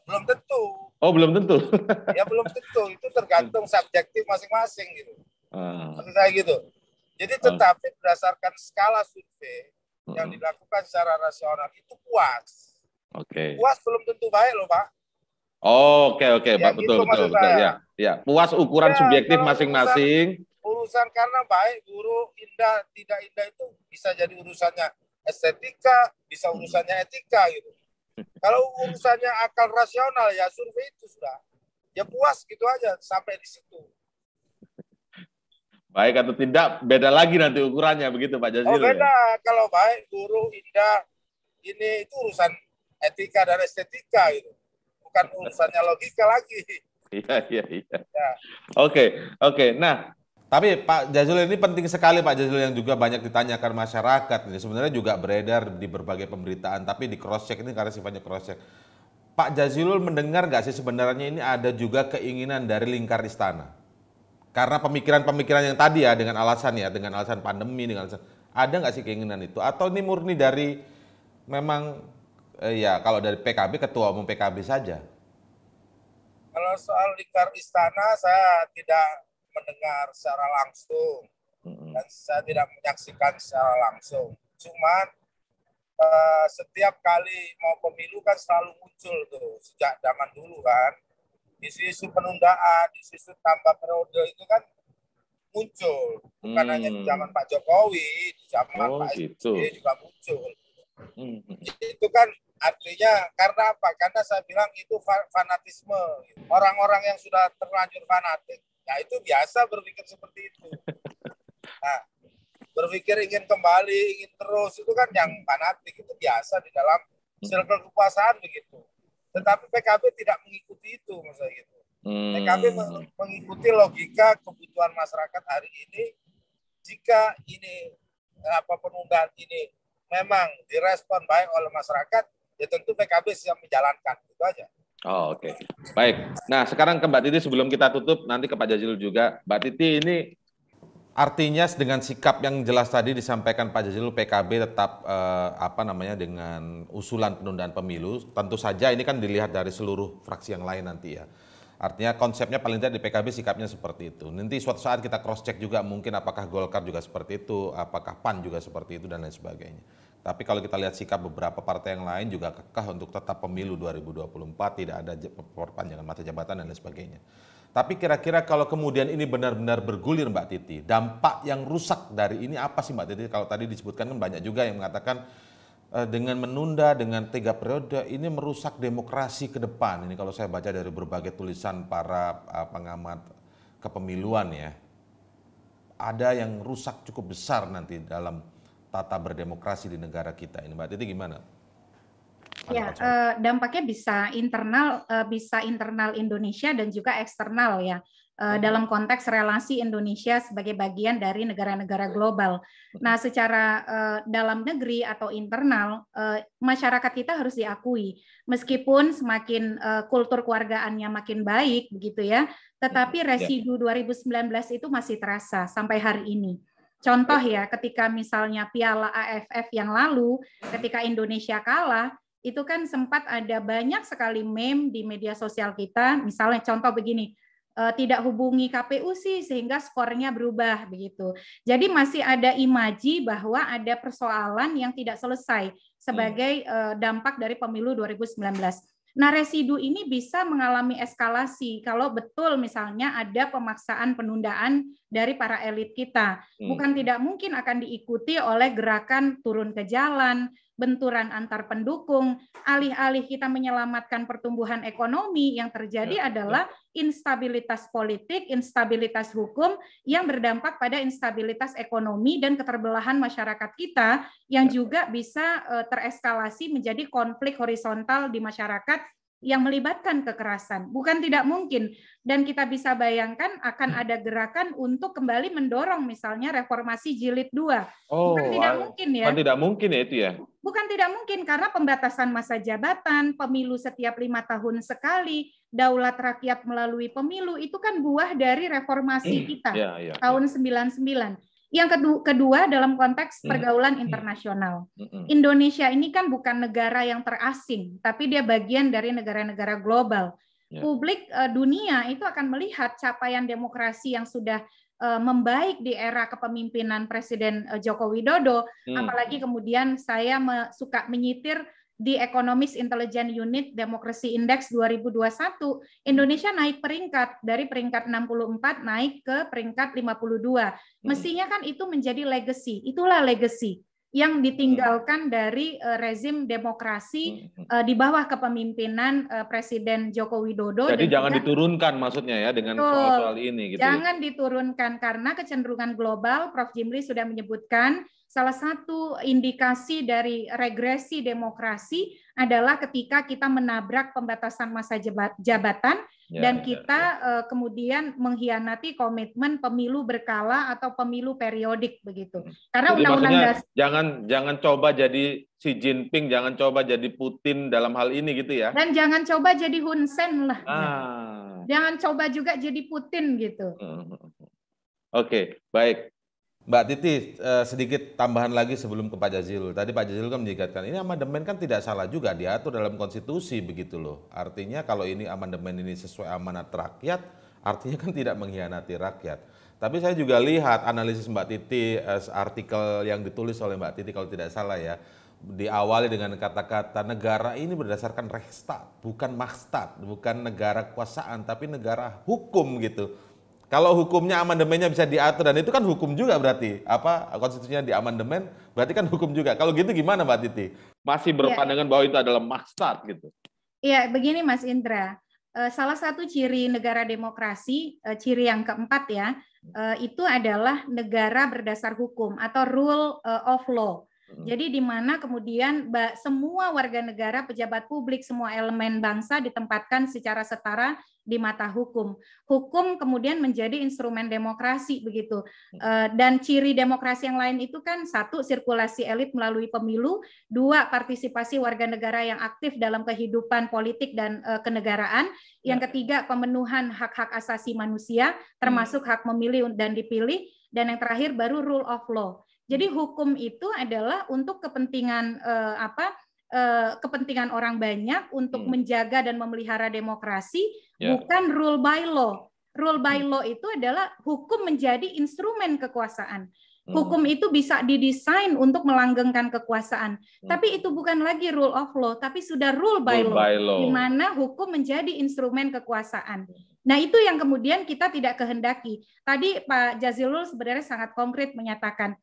belum tentu. Oh, belum tentu. ya belum tentu. Itu tergantung subjektif masing-masing gitu. Uh. saya gitu. Jadi ah. tetapi berdasarkan skala survei yang dilakukan secara rasional itu puas. Oke. Okay. Puas belum tentu baik loh, Pak. Oke, okay, oke, okay. ya, Pak, betul, gitu, betul, betul, ya. Ya, puas ukuran ya, subjektif masing-masing. Urusan, urusan karena baik, guru indah, tidak indah itu bisa jadi urusannya estetika, bisa urusannya etika gitu. Kalau urusannya akal rasional ya survei itu sudah. Ya puas gitu aja sampai di situ. Baik atau tidak beda lagi nanti ukurannya begitu Pak Jazil. Oh ya? beda. Ya? Kalau baik, guru, indah, ini itu urusan etika dan estetika itu Bukan urusannya logika lagi. Iya, iya, iya. Ya. Oke, oke. Nah, tapi Pak Jazul ini penting sekali Pak Jazul yang juga banyak ditanyakan masyarakat. Ini sebenarnya juga beredar di berbagai pemberitaan, tapi di cross check ini karena sifatnya cross check. Pak Jazilul mendengar nggak sih sebenarnya ini ada juga keinginan dari lingkar istana? Karena pemikiran-pemikiran yang tadi ya dengan alasan ya, dengan alasan pandemi, dengan alasan ada nggak sih keinginan itu? Atau ini murni dari memang eh, ya kalau dari PKB ketua umum PKB saja? Kalau soal lingkar istana saya tidak mendengar secara langsung dan saya tidak menyaksikan secara langsung. Cuman uh, setiap kali mau pemilu kan selalu muncul tuh sejak zaman dulu kan di isu penundaan, di isu tambah periode itu kan muncul bukan hmm. hanya di hmm. zaman Pak Jokowi, di zaman oh, Pak gitu. SBY juga muncul. Hmm. Itu kan artinya karena apa? Karena saya bilang itu fanatisme. Orang-orang yang sudah terlanjur fanatik Nah itu biasa berpikir seperti itu. Nah berpikir ingin kembali, ingin terus itu kan yang fanatik itu biasa di dalam circle kekuasaan begitu. Tetapi PKB tidak mengikuti itu maksudnya gitu. Hmm. PKB mengikuti logika kebutuhan masyarakat hari ini. Jika ini apa penundaan ini memang direspon baik oleh masyarakat, ya tentu PKB siap menjalankan itu aja. Oh, oke. Okay. Baik. Nah, sekarang ke Mbak Titi sebelum kita tutup, nanti ke Pak Jazilul juga. Mbak Titi ini artinya dengan sikap yang jelas tadi disampaikan Pak Jazilul PKB tetap eh, apa namanya dengan usulan penundaan pemilu, tentu saja ini kan dilihat dari seluruh fraksi yang lain nanti ya. Artinya konsepnya paling tidak di PKB sikapnya seperti itu. Nanti suatu saat kita cross check juga mungkin apakah Golkar juga seperti itu, apakah PAN juga seperti itu dan lain sebagainya. Tapi kalau kita lihat sikap beberapa partai yang lain juga kekeh untuk tetap pemilu 2024, tidak ada perpanjangan masa jabatan dan lain sebagainya. Tapi kira-kira kalau kemudian ini benar-benar bergulir Mbak Titi, dampak yang rusak dari ini apa sih Mbak Titi? Kalau tadi disebutkan kan banyak juga yang mengatakan eh, dengan menunda dengan tiga periode ini merusak demokrasi ke depan. Ini kalau saya baca dari berbagai tulisan para eh, pengamat kepemiluan ya. Ada yang rusak cukup besar nanti dalam tata berdemokrasi di negara kita ini Mbak Titi gimana? Ya, eh, dampaknya bisa internal, eh, bisa internal Indonesia dan juga eksternal ya eh, dalam konteks relasi Indonesia sebagai bagian dari negara-negara global. Nah, secara dalam negeri atau internal, masyarakat kita harus diakui, meskipun semakin kultur keluargaannya makin baik, begitu ya, tetapi iya. residu 2019 itu masih terasa sampai hari ini. Contoh ya, ketika misalnya Piala AFF yang lalu, ketika Indonesia kalah, itu kan sempat ada banyak sekali meme di media sosial kita. Misalnya contoh begini, eh, tidak hubungi KPU sih sehingga skornya berubah begitu. Jadi masih ada imaji bahwa ada persoalan yang tidak selesai iya. sebagai eh, dampak dari pemilu 2019. Nah, residu ini bisa mengalami eskalasi kalau betul misalnya ada pemaksaan penundaan dari para elit kita. Hmm. Bukan hmm. tidak mungkin akan diikuti oleh gerakan turun ke jalan, benturan antar pendukung, alih-alih kita menyelamatkan pertumbuhan ekonomi, yang terjadi ya, ya. adalah instabilitas politik, instabilitas hukum yang berdampak pada instabilitas ekonomi dan keterbelahan masyarakat kita yang ya. juga bisa eh, tereskalasi menjadi konflik horizontal di masyarakat yang melibatkan kekerasan. Bukan tidak mungkin dan kita bisa bayangkan akan hmm. ada gerakan untuk kembali mendorong misalnya reformasi jilid 2. Oh, bukan tidak mungkin ya. Bukan tidak mungkin ya itu ya. Bukan tidak mungkin karena pembatasan masa jabatan, pemilu setiap lima tahun sekali, daulat rakyat melalui pemilu itu kan buah dari reformasi hmm, kita ya, ya, ya. tahun ya. 99 yang kedua, kedua dalam konteks hmm. pergaulan hmm. internasional. Hmm. Indonesia ini kan bukan negara yang terasing, tapi dia bagian dari negara-negara global. Ya. Publik eh, dunia itu akan melihat capaian demokrasi yang sudah eh, membaik di era kepemimpinan Presiden eh, Joko Widodo, apalagi kemudian saya suka menyitir di Economist Intelligence Unit Democracy Index 2021, Indonesia naik peringkat dari peringkat 64 naik ke peringkat 52. Hmm. Mestinya kan itu menjadi legacy. Itulah legacy yang ditinggalkan hmm. dari eh, rezim demokrasi hmm. eh, di bawah kepemimpinan eh, Presiden Joko Widodo. Jadi jangan juga, diturunkan maksudnya ya dengan soal-soal ini. Gitu ya. jangan diturunkan karena kecenderungan global, Prof. Jimli sudah menyebutkan salah satu indikasi dari regresi demokrasi adalah ketika kita menabrak pembatasan masa jabatan ya, dan ya, kita ya, eh, kemudian mengkhianati komitmen pemilu berkala atau pemilu periodik begitu. Hmm. Karena undang-undang dasar jangan jangan coba jadi Xi Jinping, jangan coba jadi Putin dalam hal ini gitu ya. Dan jangan coba jadi Hun Sen lah. Ah. Jangan coba juga jadi Putin gitu. Hmm, hmm, Oke, okay, baik. Mbak Titi, eh, sedikit tambahan lagi sebelum ke Pak Jazilul. Tadi Pak Jazilul kan menyikatkan, ini amandemen kan tidak salah juga diatur dalam konstitusi begitu loh. Artinya kalau ini amandemen ini sesuai amanat rakyat, artinya kan tidak mengkhianati rakyat. Tapi saya juga lihat analisis Mbak Titi, eh, artikel yang ditulis oleh Mbak Titi kalau tidak salah ya, diawali dengan kata-kata negara ini berdasarkan rehstat, bukan makstat, bukan negara kekuasaan, tapi negara hukum gitu kalau hukumnya amandemennya bisa diatur dan itu kan hukum juga berarti apa konstitusinya di amandemen berarti kan hukum juga. Kalau gitu gimana Mbak Titi? Masih berpandangan ya. bahwa itu adalah maksat gitu. Iya, begini Mas Indra. Eh, salah satu ciri negara demokrasi, eh, ciri yang keempat ya, eh, itu adalah negara berdasar hukum atau rule of law. Jadi di mana kemudian semua warga negara, pejabat publik, semua elemen bangsa ditempatkan secara setara di mata hukum. Hukum kemudian menjadi instrumen demokrasi begitu. Mm. Eh, dan ciri demokrasi yang lain itu kan satu sirkulasi elit melalui pemilu, dua partisipasi warga negara yang aktif dalam kehidupan politik dan eh, kenegaraan, yang ya. ketiga pemenuhan hak-hak asasi manusia mm. termasuk hak memilih dan dipilih dan yang terakhir baru rule of law. Jadi hukum itu adalah untuk kepentingan eh, apa? Eh, kepentingan orang banyak untuk hmm. menjaga dan memelihara demokrasi yeah. bukan rule by law. Rule by hmm. law itu adalah hukum menjadi instrumen kekuasaan. Hmm. Hukum itu bisa didesain untuk melanggengkan kekuasaan, hmm. tapi itu bukan lagi rule of law, tapi sudah rule by rule law, law. di mana hukum menjadi instrumen kekuasaan. Hmm. Nah, itu yang kemudian kita tidak kehendaki. Tadi Pak Jazilul sebenarnya sangat konkret menyatakan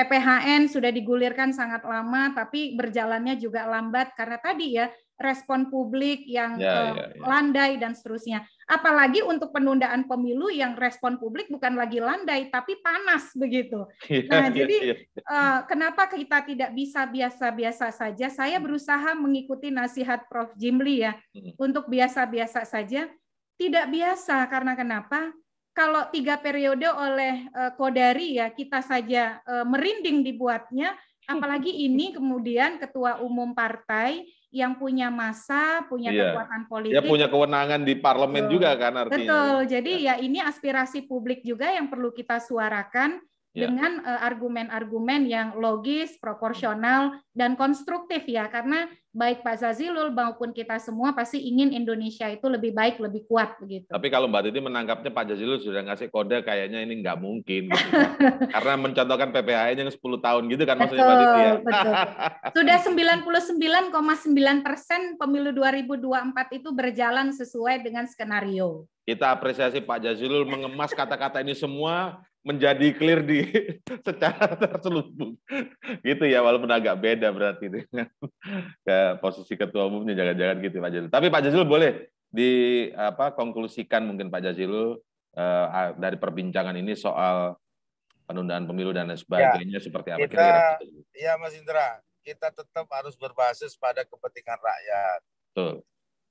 PPHN sudah digulirkan sangat lama, tapi berjalannya juga lambat karena tadi ya respon publik yang ya, eh, ya, ya. landai dan seterusnya. Apalagi untuk penundaan pemilu yang respon publik bukan lagi landai tapi panas begitu. Iya, nah, iya, jadi iya. Eh, kenapa kita tidak bisa biasa-biasa saja? Saya hmm. berusaha mengikuti nasihat Prof. Jimli ya hmm. untuk biasa-biasa saja. Tidak biasa karena kenapa? kalau tiga periode oleh uh, Kodari ya kita saja uh, merinding dibuatnya, apalagi ini kemudian ketua umum partai yang punya masa, punya iya. kekuatan politik. Ya punya kewenangan di parlemen Betul. juga kan artinya. Betul. Jadi iya. ya ini aspirasi publik juga yang perlu kita suarakan ya. dengan eh, argumen-argumen uh, yang logis, proporsional dan konstruktif ya karena baik Pak Zazilul maupun kita semua pasti ingin Indonesia itu lebih baik, lebih kuat begitu. Tapi kalau Mbak Titi menangkapnya Pak Zazilul sudah ngasih kode kayaknya ini nggak mungkin gitu. Karena mencontohkan PPHN yang 10 tahun gitu kan betul, maksudnya Mbak Titi ya. Betul. Sudah 99,9 persen pemilu 2024 itu berjalan sesuai dengan skenario. Kita apresiasi Pak Jazilul mengemas kata-kata ini semua menjadi clear di secara terselubung gitu ya walaupun agak beda berarti dengan ke posisi ketua umumnya jaga jangan gitu Pak Jazilul. Tapi Pak Jazilul boleh di apa konklusikan mungkin Pak Jazilul eh, dari perbincangan ini soal penundaan pemilu dan lain ya, sebagainya ya, seperti apa kita, kira Ya Mas Indra, kita tetap harus berbasis pada kepentingan rakyat. Betul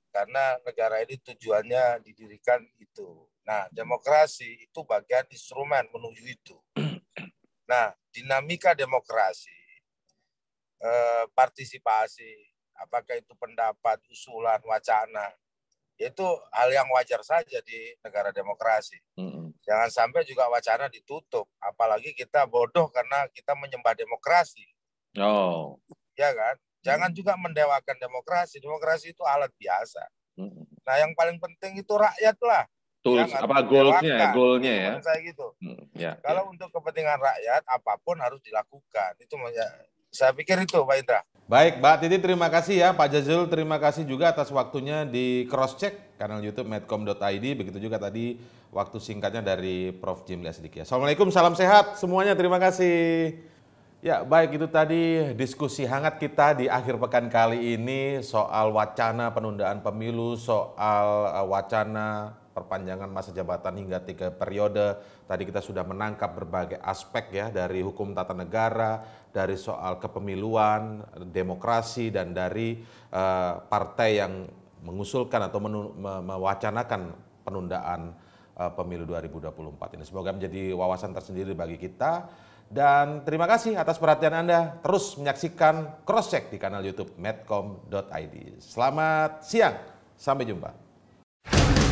karena negara ini tujuannya didirikan itu. Nah, demokrasi itu bagian instrumen menuju itu. Nah, dinamika demokrasi, eh, partisipasi, apakah itu pendapat, usulan, wacana, itu hal yang wajar saja di negara demokrasi. Mm-hmm. Jangan sampai juga wacana ditutup, apalagi kita bodoh karena kita menyembah demokrasi. Oh, ya kan? Jangan hmm. juga mendewakan demokrasi. Demokrasi itu alat biasa. Hmm. Nah, yang paling penting itu rakyatlah. Tools, apa goalsnya, goalnya gitu, ya. Saya gitu. Hmm, ya, ya. Kalau ya. untuk kepentingan rakyat, apapun harus dilakukan. Itu ya, saya pikir itu, Pak Indra. Baik, Mbak Titi terima kasih ya. Pak Jazul terima kasih juga atas waktunya di Cross Check kanal YouTube medcom.id. Begitu juga tadi waktu singkatnya dari Prof. Jimli Asdikia. Assalamualaikum, salam sehat semuanya. Terima kasih. Ya, baik itu tadi diskusi hangat kita di akhir pekan kali ini soal wacana penundaan pemilu, soal uh, wacana perpanjangan masa jabatan hingga tiga periode. Tadi kita sudah menangkap berbagai aspek ya dari hukum tata negara, dari soal kepemiluan, demokrasi dan dari uh, partai yang mengusulkan atau mewacanakan penundaan uh, pemilu 2024 ini. Semoga menjadi wawasan tersendiri bagi kita dan terima kasih atas perhatian Anda. Terus menyaksikan Cross Check di kanal YouTube medcom.id. Selamat siang, sampai jumpa.